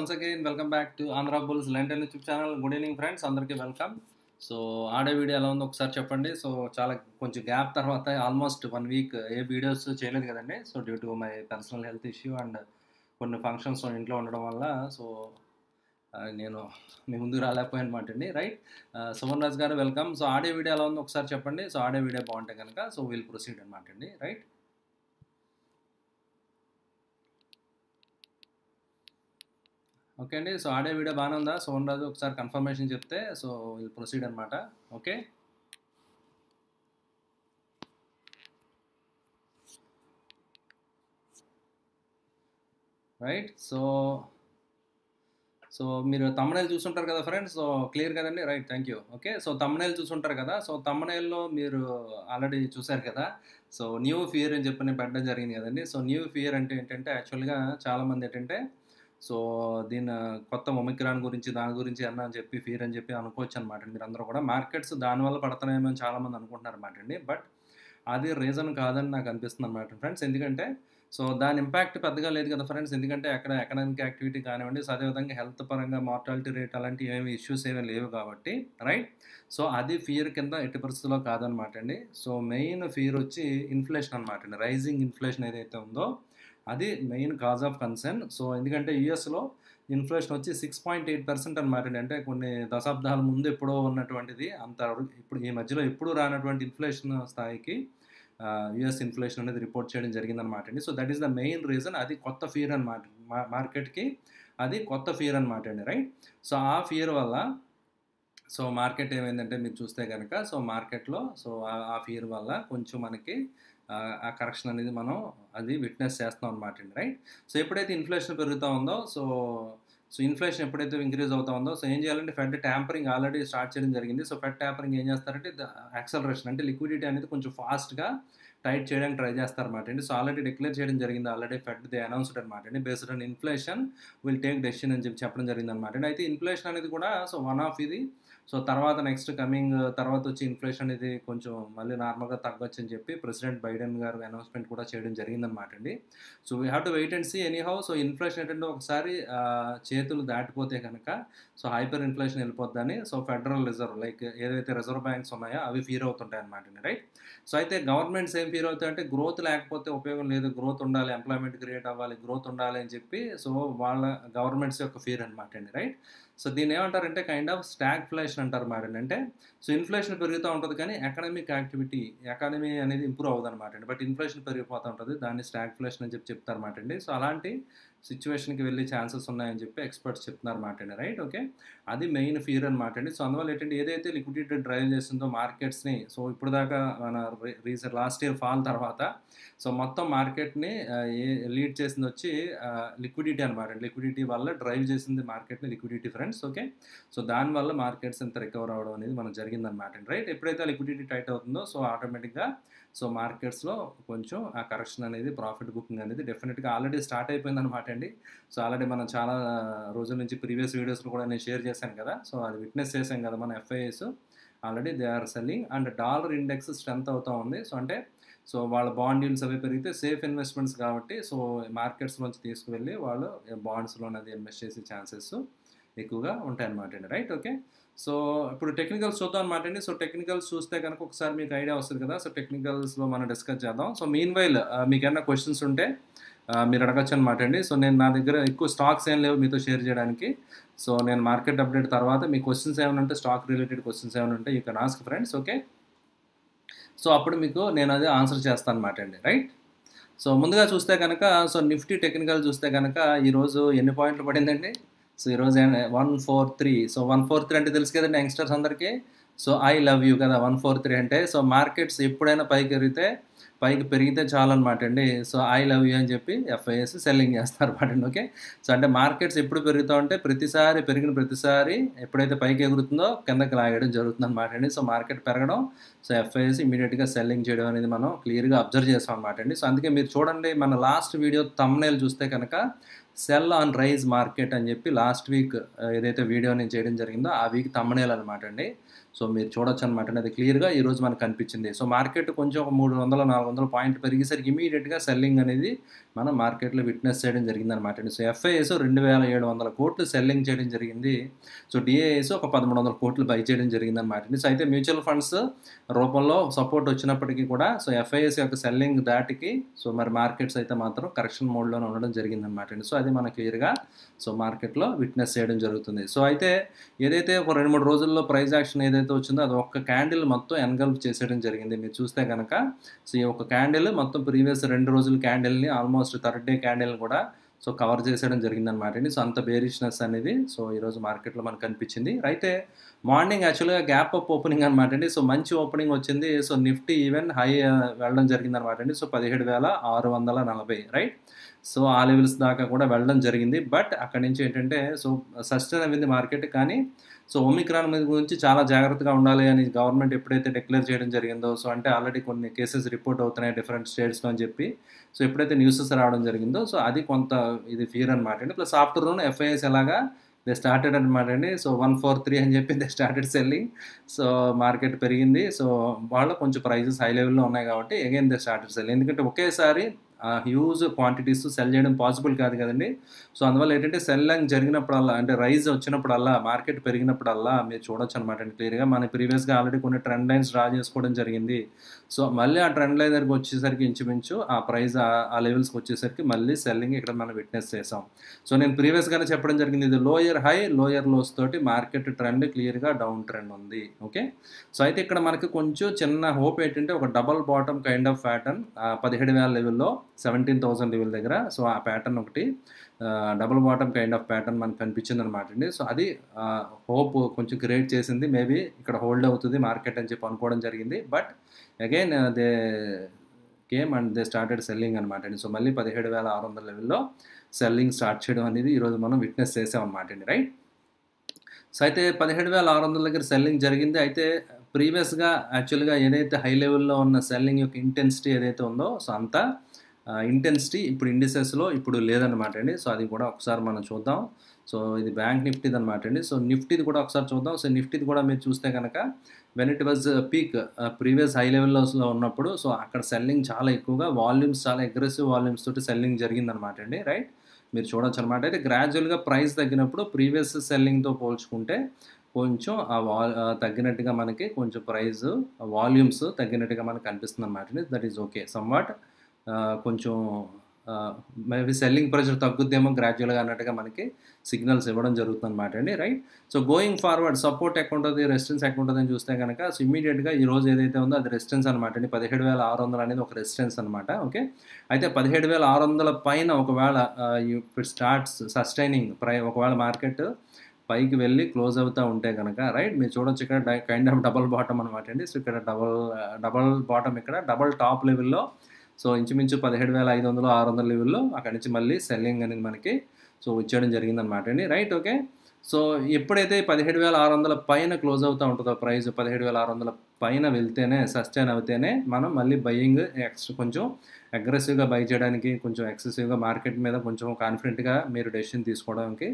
once again welcome back to Andhra bulls London YouTube channel good evening friends అందరికీ welcome so ఆడే video ఎలా ఉందో ఒకసారి చెప్పండి సో చాలా కొంచెం గ్యాప్ తర్వాత ఆల్మోస్ట్ వన్ వీక్ ఏ వీడియోస్ చేయలేదు కదండి so due to my personal health issue and కొన్ని ఫంక్షన్స్ ఇంట్లో ఉండడం వల్ల సో నేను మీ ముందుకు రాలేకపోయానమాట అండి రైట్ సుమన్ రాజ్ గారు వెల్కమ్ సో ఆడే వీడియో ఎలా ఉందో ఒకసారి చెప్పండి సో ఆడే వీడియో బాగుంటే కనుక సో వీల్ ప్రొసీడ్ అనమాట అండి రైట్ ఓకే అండి సో ఆడే వీడియో బాగానే ఉందా సో రాజు ఒకసారి కన్ఫర్మేషన్ చెప్తే సో విల్ ప్రొసీడ్ అనమాట ఓకే రైట్ సో సో మీరు తమ్మునేలు చూస్తుంటారు కదా ఫ్రెండ్స్ సో క్లియర్ కదండి right thank you okay so తమ్మునేలు చూస్తుంటారు కదా సో తమ్మునేల్లో మీరు ఆల్రెడీ చూశారు కదా సో న్యూ ఫియర్ అని చెప్పి నేను పెట్టడం జరిగింది కదండి సో న్యూ ఫియర్ అంటే ఏంటంటే యాక్చువల్గా చాలామంది ఏంటంటే సో దీని కొత్త ఒమిక్రాన్ గురించి దాని గురించి అన్న అని చెప్పి ఫీర్ అని చెప్పి అనుకోవచ్చు అనమాట మీరు అందరూ కూడా మార్కెట్స్ దానివల్ల పడుతున్నాయేమో చాలామంది అనుకుంటున్నారు అనమాట అండి బట్ అది రీజన్ కాదని నాకు అనిపిస్తుంది అనమాట ఫ్రెండ్స్ ఎందుకంటే సో దాని ఇంపాక్ట్ పెద్దగా లేదు కదా ఫ్రెండ్స్ ఎందుకంటే అక్కడ ఎకనామిక్ యాక్టివిటీ కానివ్వండి సో అదేవిధంగా హెల్త్ పరంగా మార్టాలిటీ రేట్ అలాంటి ఏమి ఇష్యూస్ ఏమీ లేవు కాబట్టి రైట్ సో అది ఫియర్ కింద ఎట్టి పరిస్థితుల్లో కాదనమాట అండి సో మెయిన్ ఫియర్ వచ్చి ఇన్ఫ్లేషన్ అనమాట అండి రైజింగ్ ఇన్ఫ్లేషన్ ఏదైతే ఉందో అది main cause of concern so ఎందుకంటే యుఎస్లో ఇన్ఫ్లేషన్ వచ్చి సిక్స్ పాయింట్ ఎయిట్ పర్సెంట్ అనమాట అంటే కొన్ని దశాబ్దాల ముందు ఎప్పుడో ఉన్నటువంటిది అంత ఇప్పుడు ఈ మధ్యలో ఎప్పుడు రానటువంటి ఇన్ఫ్లేషన్ స్థాయికి యుఎస్ ఇన్ఫ్లేషన్ అనేది రిపోర్ట్ చేయడం జరిగిందనమాట అండి so that is the main reason అది కొత్త ఫియర్ అనమాట మార్కెట్కి అది కొత్త ఫియర్ అనమాట అండి రైట్ సో ఆ ఫియర్ వల్ల సో మార్కెట్ ఏమైందంటే మీరు చూస్తే కనుక సో మార్కెట్లో సో ఆ ఫియర్ వల్ల కొంచెం మనకి ఆ కరెక్షన్ అనేది మనం అది విట్నెస్ చేస్తున్నాం అనమాట అండి రైట్ సో ఎప్పుడైతే ఇన్ఫ్లేషన్ పెరుగుతూ ఉందో సో సో ఇన్ఫ్లేషన్ ఎప్పుడైతే ఇంక్రీజ్ అవుతా ఉందో సో ఏం చేయాలంటే ఫెడ్ ట్యాంపరింగ్ ఆల్రెడీ స్టార్ట్ చేయడం జరిగింది సో ఫెడ్ ట్యాంపరింగ్ ఏం చేస్తారంటే యాక్సలరేషన్ అంటే లిక్విడిటీ అనేది కొంచెం ఫాస్ట్గా టైట్ చేయడానికి ట్రై చేస్తారన్నమాట అండి సో ఆల్రెడీ డిక్లేర్ చేయడం జరిగింది ఆల్రెడీ ఫెడ్ ది అనౌన్స్డ్ అనమాట అండి based on inflation will take decision అని చెప్పి చెప్పడం జరిగింది అనమాట అండి అయితే ఇన్ఫ్లేషన్ అనేది కూడా సో వన్ ఆఫ్ ఇది సో తర్వాత నెక్స్ట్ కమింగ్ తర్వాత వచ్చి ఇన్ఫ్లేషన్ ఇది కొంచెం మళ్ళీ నార్మల్గా తగ్గొచ్చని చెప్పి ప్రెసిడెంట్ బైడెన్ గారు అనౌన్స్మెంట్ కూడా చేయడం జరిగిందనమాట అండి so we have to wait and see anyhow so inflation ఏంటంటే ఒకసారి చేతులు దాటిపోతే కనుక సో హైపర్ ఇన్ఫ్లేషన్ వెళ్ళిపోద్దని సో ఫెడరల్ రిజర్వ్ లైక్ ఏదైతే రిజర్వ్ బ్యాంక్స్ ఉన్నాయో అవి ఫీర్ అవుతుంటాయి అనమాట రైట్ సో అయితే గవర్నమెంట్స్ ఏం ఫీర్ అంటే గ్రోత్ లేకపోతే ఉపయోగం లేదు గ్రోత్ ఉండాలి ఎంప్లాయ్మెంట్ క్రియేట్ అవ్వాలి గ్రోత్ ఉండాలి అని చెప్పి సో వాళ్ళ గవర్నమెంట్స్ యొక్క ఫీర్ అనమాట అండి రైట్ సో దీన్ని ఏమంటారంటే కైండ్ ఆఫ్ స్టాగ్ ఫ్లేషన్ అంటారు మాట అంటే సో ఇన్ఫ్లేషన్ పెరుగుతూ ఉంటుంది కానీ ఎకనామిక్ యాక్టివిటీ ఎకానమీ అనేది ఇంప్రూవ్ అవ్వదు అనమాట అండి బట్ ఇన్ఫ్లేషన్ పెరిగిపోతూ ఉంటుంది దాన్ని స్టాగ్ ఫ్లేషన్ అని చెప్పి చెప్తారు అనమాట అండి సో అలాంటి సిచ్యువేషన్కి వెళ్ళే ఛాన్సెస్ ఉన్నాయని చెప్పి ఎక్స్పర్ట్స్ చెప్తున్నారు మాట రైట్ ఓకే అది మెయిన్ ఫియర్ అనమాట అండి సో అందువల్ల ఏంటంటే ఏదైతే లిక్విడిటీ డ్రైవ్ చేస్తుందో మార్కెట్స్ని సో ఇప్పుడు దాకా మన రీసెంట్ లాస్ట్ ఇయర్ ఫాల్ తర్వాత సో మొత్తం మార్కెట్ని లీడ్ చేసింది వచ్చి లిక్విడిటీ అనమాట లిక్విడిటీ వల్ల డ్రైవ్ చేసింది మార్కెట్ని లిక్విడిటీ ఫ్రెండ్స్ ఓకే సో దానివల్ల మార్కెట్స్ ఎంత రికవర్ అవడం అనేది మనం జరిగిందనమాట అండి రైట్ ఎప్పుడైతే లిక్విడిటీ టైట్ అవుతుందో సో ఆటోమేటిక్గా సో మార్కెట్స్లో కొంచెం ఆ కరెక్షన్ అనేది ప్రాఫిట్ బుకింగ్ అనేది డెఫినెట్గా ఆల్రెడీ స్టార్ట్ అయిపోయింది అనమాట అండి సో ఆల్రెడీ మనం చాలా రోజుల నుంచి ప్రీవియస్ వీడియోస్లో కూడా నేను షేర్ చేశాను కదా సో అది విట్నెస్ చేశాం కదా మన FIs already they are selling and dollar index strength అవుతూ ఉంది సో అంటే సో వాళ్ళ బాండ్ యూల్స్ అవి పెరిగితే సేఫ్ ఇన్వెస్ట్మెంట్స్ కాబట్టి సో నుంచి తీసుకువెళ్ళి వాళ్ళు బాండ్స్లో అనేది ఇన్వెస్ట్ చేసే ఛాన్సెస్ ఎక్కువగా ఉంటాయన్నమాట అండి రైట్ ఓకే సో ఇప్పుడు టెక్నికల్స్ చూద్దాం అనమాట అండి సో టెక్నికల్స్ చూస్తే కనుక ఒకసారి మీకు ఐడియా వస్తుంది కదా సో టెక్నికల్స్లో మనం డిస్కస్ చేద్దాం సో మీన్ వైల్ మీకు ఏమైనా క్వశ్చన్స్ ఉంటే మీరు అడగచ్చు అనమాట అండి సో నేను నా దగ్గర ఎక్కువ స్టాక్స్ ఏం లేవు మీతో షేర్ చేయడానికి సో నేను మార్కెట్ అప్డేట్ తర్వాత మీ క్వశ్చన్స్ ఏమైనా ఉంటే స్టాక్ రిలేటెడ్ క్వశ్చన్స్ ఏమైనా ఉంటే you can ask friends okay so అప్పుడు మీకు నేను అది ఆన్సర్ చేస్తాను అనమాట అండి రైట్ సో ముందుగా చూస్తే కనుక సో నిఫ్టీ టెక్నికల్ చూస్తే కనుక ఈరోజు ఎన్ని పాయింట్లు పడిందండి సో ఈరోజు one four three so one four three అంటే తెలుసు కదండి యంగ్స్టర్స్ అందరికీ సో ఐ లవ్ యూ కదా వన్ ఫోర్ త్రీ అంటే సో మార్కెట్స్ ఎప్పుడైనా పైకి ఎరిగితే పైకి పెరిగితే అనమాట అండి సో ఐ లవ్ యూ అని చెప్పి ఎఫ్ఐఎస్ సెల్లింగ్ చేస్తారు అండి ఓకే సో అంటే మార్కెట్స్ ఎప్పుడు పెరుగుతూ ఉంటే ప్రతిసారి పెరిగిన ప్రతిసారి ఎప్పుడైతే పైకి ఎగురుతుందో కిందకి లాగడం జరుగుతుంది అనమాట అండి సో మార్కెట్ పెరగడం సో ఎఫ్ఐఎస్ ఇమీడియట్గా సెల్లింగ్ చేయడం అనేది మనం క్లియర్గా అబ్జర్వ్ చేస్తాం అనమాట అండి సో అందుకే మీరు చూడండి మన లాస్ట్ వీడియో తమ్నేల్ చూస్తే కనుక సెల్ ఆన్ రైజ్ మార్కెట్ అని చెప్పి లాస్ట్ వీక్ ఏదైతే వీడియో నేను చేయడం జరిగిందో ఆ వీక్ తమ్మనేలు అనమాట అండి సో మీరు చూడొచ్చు అనమాట అది క్లియర్గా ఈరోజు మనకు కనిపించింది సో మార్కెట్ కొంచెం ఒక మూడు వందల నాలుగు వందల పాయింట్ పెరిగేసరికి ఇమీడియట్గా సెల్లింగ్ అనేది మనం మార్కెట్లో విట్నెస్ చేయడం జరిగిందనమాట అనమాట సో ఎఫ్ఐఎస్ రెండు వేల ఏడు వందల కోట్లు సెల్లింగ్ చేయడం జరిగింది సో డిఏఎస్ ఒక పదమూడు వందల కోట్లు బై చేయడం జరిగింది అనమాట సో అయితే మ్యూచువల్ ఫండ్స్ రూపంలో సపోర్ట్ వచ్చినప్పటికీ కూడా సో ఎఫ్ఐఎస్ యొక్క సెల్లింగ్ దాటికి సో మరి మార్కెట్స్ అయితే మాత్రం కరెక్షన్ మోడ్లోనే ఉండడం జరిగింది అనమాట సో అది మన క్లియర్గా సో మార్కెట్లో విట్నెస్ చేయడం జరుగుతుంది సో అయితే ఏదైతే ఒక రెండు మూడు రోజుల్లో ప్రైజ్ యాక్షన్ ఏదైతే వచ్చిందో అది ఒక్క క్యాండిల్ మొత్తం ఎన్గల్ఫ్ చేసేయడం జరిగింది మీరు చూస్తే కనుక సో ఈ ఒక క్యాండిల్ మొత్తం ప్రీవియస్ రెండు రోజుల క్యాండిల్ని almost almost third day candle కూడా సో కవర్ చేసేయడం జరిగింది అనమాట అండి సో అంత బేరిష్నెస్ అనేది సో ఈరోజు మార్కెట్లో మనకు కనిపించింది అయితే మార్నింగ్ యాక్చువల్గా గ్యాప్ అప్ ఓపెనింగ్ అనమాట అండి సో మంచి ఓపెనింగ్ వచ్చింది సో నిఫ్టీ ఈవెన్ హై వెళ్ళడం జరిగిందనమాట అండి సో పదిహేడు వేల ఆరు వందల నలభై రైట్ సో ఆ లెవెల్స్ దాకా కూడా వెళ్ళడం జరిగింది బట్ అక్కడి నుంచి ఏంటంటే సో సస్టైన్ అయింది మార్కెట్ కానీ సో ఒమిక్రాన్ మీద గురించి చాలా జాగ్రత్తగా ఉండాలి అని గవర్నమెంట్ ఎప్పుడైతే డిక్లేర్ చేయడం జరిగిందో సో అంటే ఆల్రెడీ కొన్ని కేసెస్ రిపోర్ట్ అవుతున్నాయి డిఫరెంట్ స్టేట్స్లో అని చెప్పి సో ఎప్పుడైతే న్యూసెస్ రావడం జరిగిందో సో అది కొంత ఇది ఫియర్ అనమాట అండి ప్లస్ ఆఫ్టర్నూన్ ఎఫ్ఐఎస్ ఎలాగా దే స్టార్టెడ్ అనమాట అండి సో వన్ ఫోర్ త్రీ అని చెప్పి they started selling so market పెరిగింది సో వాళ్ళు కొంచెం ప్రైజెస్ హై లెవెల్లో ఉన్నాయి కాబట్టి అగైన్ దే స్టార్టెడ్ సెల్లింగ్ ఎందుకంటే ఒకేసారి హ్యూజ్ క్వాంటిటీస్ సెల్ చేయడం పాసిబుల్ కాదు కదండి సో అందువల్ల ఏంటంటే సెల్లింగ్ జరిగినప్పుడల్లా అంటే రైజ్ వచ్చినప్పుడల్లా మార్కెట్ పెరిగినప్పుడల్లా మీరు చూడొచ్చు అనమాట అండి క్లియర్గా మన ప్రీవియస్గా ఆల్రెడీ కొన్ని ట్రెండ్ లైన్స్ డ్రా చేసుకోవడం జరిగింది సో మళ్ళీ ఆ ట్రెండ్ లైన్ దగ్గరికి వచ్చేసరికి ఇంచుమించు ఆ ప్రైస్ ఆ లెవెల్స్కి వచ్చేసరికి మళ్ళీ సెల్లింగ్ ఇక్కడ మనం విట్నెస్ చేసాం సో నేను ప్రీవియస్గానే చెప్పడం జరిగింది ఇది లోయర్ హై లోయర్ లోస్ తోటి మార్కెట్ ట్రెండ్ క్లియర్గా డౌన్ ట్రెండ్ ఉంది ఓకే సో అయితే ఇక్కడ మనకి కొంచెం చిన్న హోప్ ఏంటంటే ఒక double bottom kind of pattern పదిహేడు వేల లెవెల్లో సెవెంటీన్ థౌసండ్ లెవెల్ దగ్గర సో ఆ ప్యాటర్న్ ఒకటి double bottom kind of pattern మనకు కనిపించింది అనమాట అండి సో అది హోప్ కొంచెం క్రియేట్ చేసింది మేబీ ఇక్కడ హోల్డ్ అవుతుంది మార్కెట్ అని చెప్పి అనుకోవడం జరిగింది but again they came and they started selling అనమాట అండి సో మళ్ళీ పదిహేడు వేల ఆరు వందల లెవెల్లో సెల్లింగ్ స్టార్ట్ చేయడం అనేది ఈరోజు మనం విట్నెస్ చేసాం అనమాట అండి రైట్ సో అయితే పదిహేడు వేల ఆరు వందల దగ్గర సెల్లింగ్ జరిగింది అయితే ప్రీవియస్గా యాక్చువల్గా ఏదైతే హై లెవెల్లో ఉన్న సెల్లింగ్ యొక్క ఇంటెన్సిటీ ఏదైతే ఉందో సో అంతా ఇంటెన్సిటీ ఇప్పుడు ఇండిసెస్లో ఇప్పుడు లేదనమాట అండి సో అది కూడా ఒకసారి మనం చూద్దాం సో ఇది బ్యాంక్ నిఫ్టీది అనమాట అండి సో నిఫ్టీది కూడా ఒకసారి చూద్దాం సో నిఫ్టీది కూడా మీరు చూస్తే కనుక when it was peak previous high లెవెల్లో ఉన్నప్పుడు సో అక్కడ సెల్లింగ్ చాలా ఎక్కువగా వాల్యూమ్స్ చాలా అగ్రెసివ్ వాల్యూమ్స్ తోటి సెల్లింగ్ జరిగిందనమాట అండి రైట్ మీరు చూడొచ్చు అనమాట అయితే గ్రాడ్యువల్గా ప్రైస్ తగ్గినప్పుడు ప్రీవియస్ సెల్లింగ్తో పోల్చుకుంటే కొంచెం ఆ వా తగ్గినట్టుగా మనకి కొంచెం ప్రైస్ వాల్యూమ్స్ తగ్గినట్టుగా మనకు కనిపిస్తుంది అనమాట that is okay somewhat కొంచెం మేబీ సెల్లింగ్ ప్రెషర్ తగ్గుద్దేమో గ్రాడ్యువల్గా అన్నట్టుగా మనకి సిగ్నల్స్ ఇవ్వడం జరుగుతుంది అనమాట అండి right so going forward support ఎక్కడ ఉంటుంది రెసిస్టెన్స్ ఎక్కడ అని చూస్తే కనుక సో ఇమీడియట్గా ఈ రోజు ఏదైతే ఉందో అది రెసిస్టెన్స్ అనమాట అండి పదిహేడు వేల ఆరు వందలు అనేది ఒక రెసిస్టెన్స్ అనమాట ఓకే అయితే పదిహేడు వేల ఆరు వందల పైన ఒకవేళ ఇప్పుడు స్టార్ట్స్ సస్టైనింగ్ ప్రై ఒకవేళ మార్కెట్ పైకి వెళ్ళి క్లోజ్ అవుతూ ఉంటే కనుక రైట్ మీరు చూడొచ్చు ఇక్కడ కైండ్ ఆఫ్ డబల్ బాటమ్ అనమాట అండి సో ఇక్కడ డబల్ డబల్ బాటమ్ ఇక్కడ డబల్ టాప్ లెవెల్లో సో ఇంచుమించు పదిహేడు వేల ఐదు వందలు ఆరు వందల లెవెల్లో అక్కడి నుంచి మళ్ళీ సెల్లింగ్ అనేది మనకి సో వచ్చేయడం జరిగిందనమాట అండి రైట్ ఓకే సో ఎప్పుడైతే పదిహేడు వేల ఆరు వందల పైన క్లోజ్ అవుతూ ఉంటుందో ప్రైస్ పదిహేడు వేల ఆరు వందల పైన వెళ్తేనే సస్టైన్ అవుతేనే మనం మళ్ళీ బయ్యింగ్ ఎక్స్ట్రా కొంచెం అగ్రెసివ్గా బై చేయడానికి కొంచెం ఎక్సెసివ్గా మార్కెట్ మీద కొంచెం కాన్ఫిడెంట్గా మీరు డెసిషన్ తీసుకోవడానికి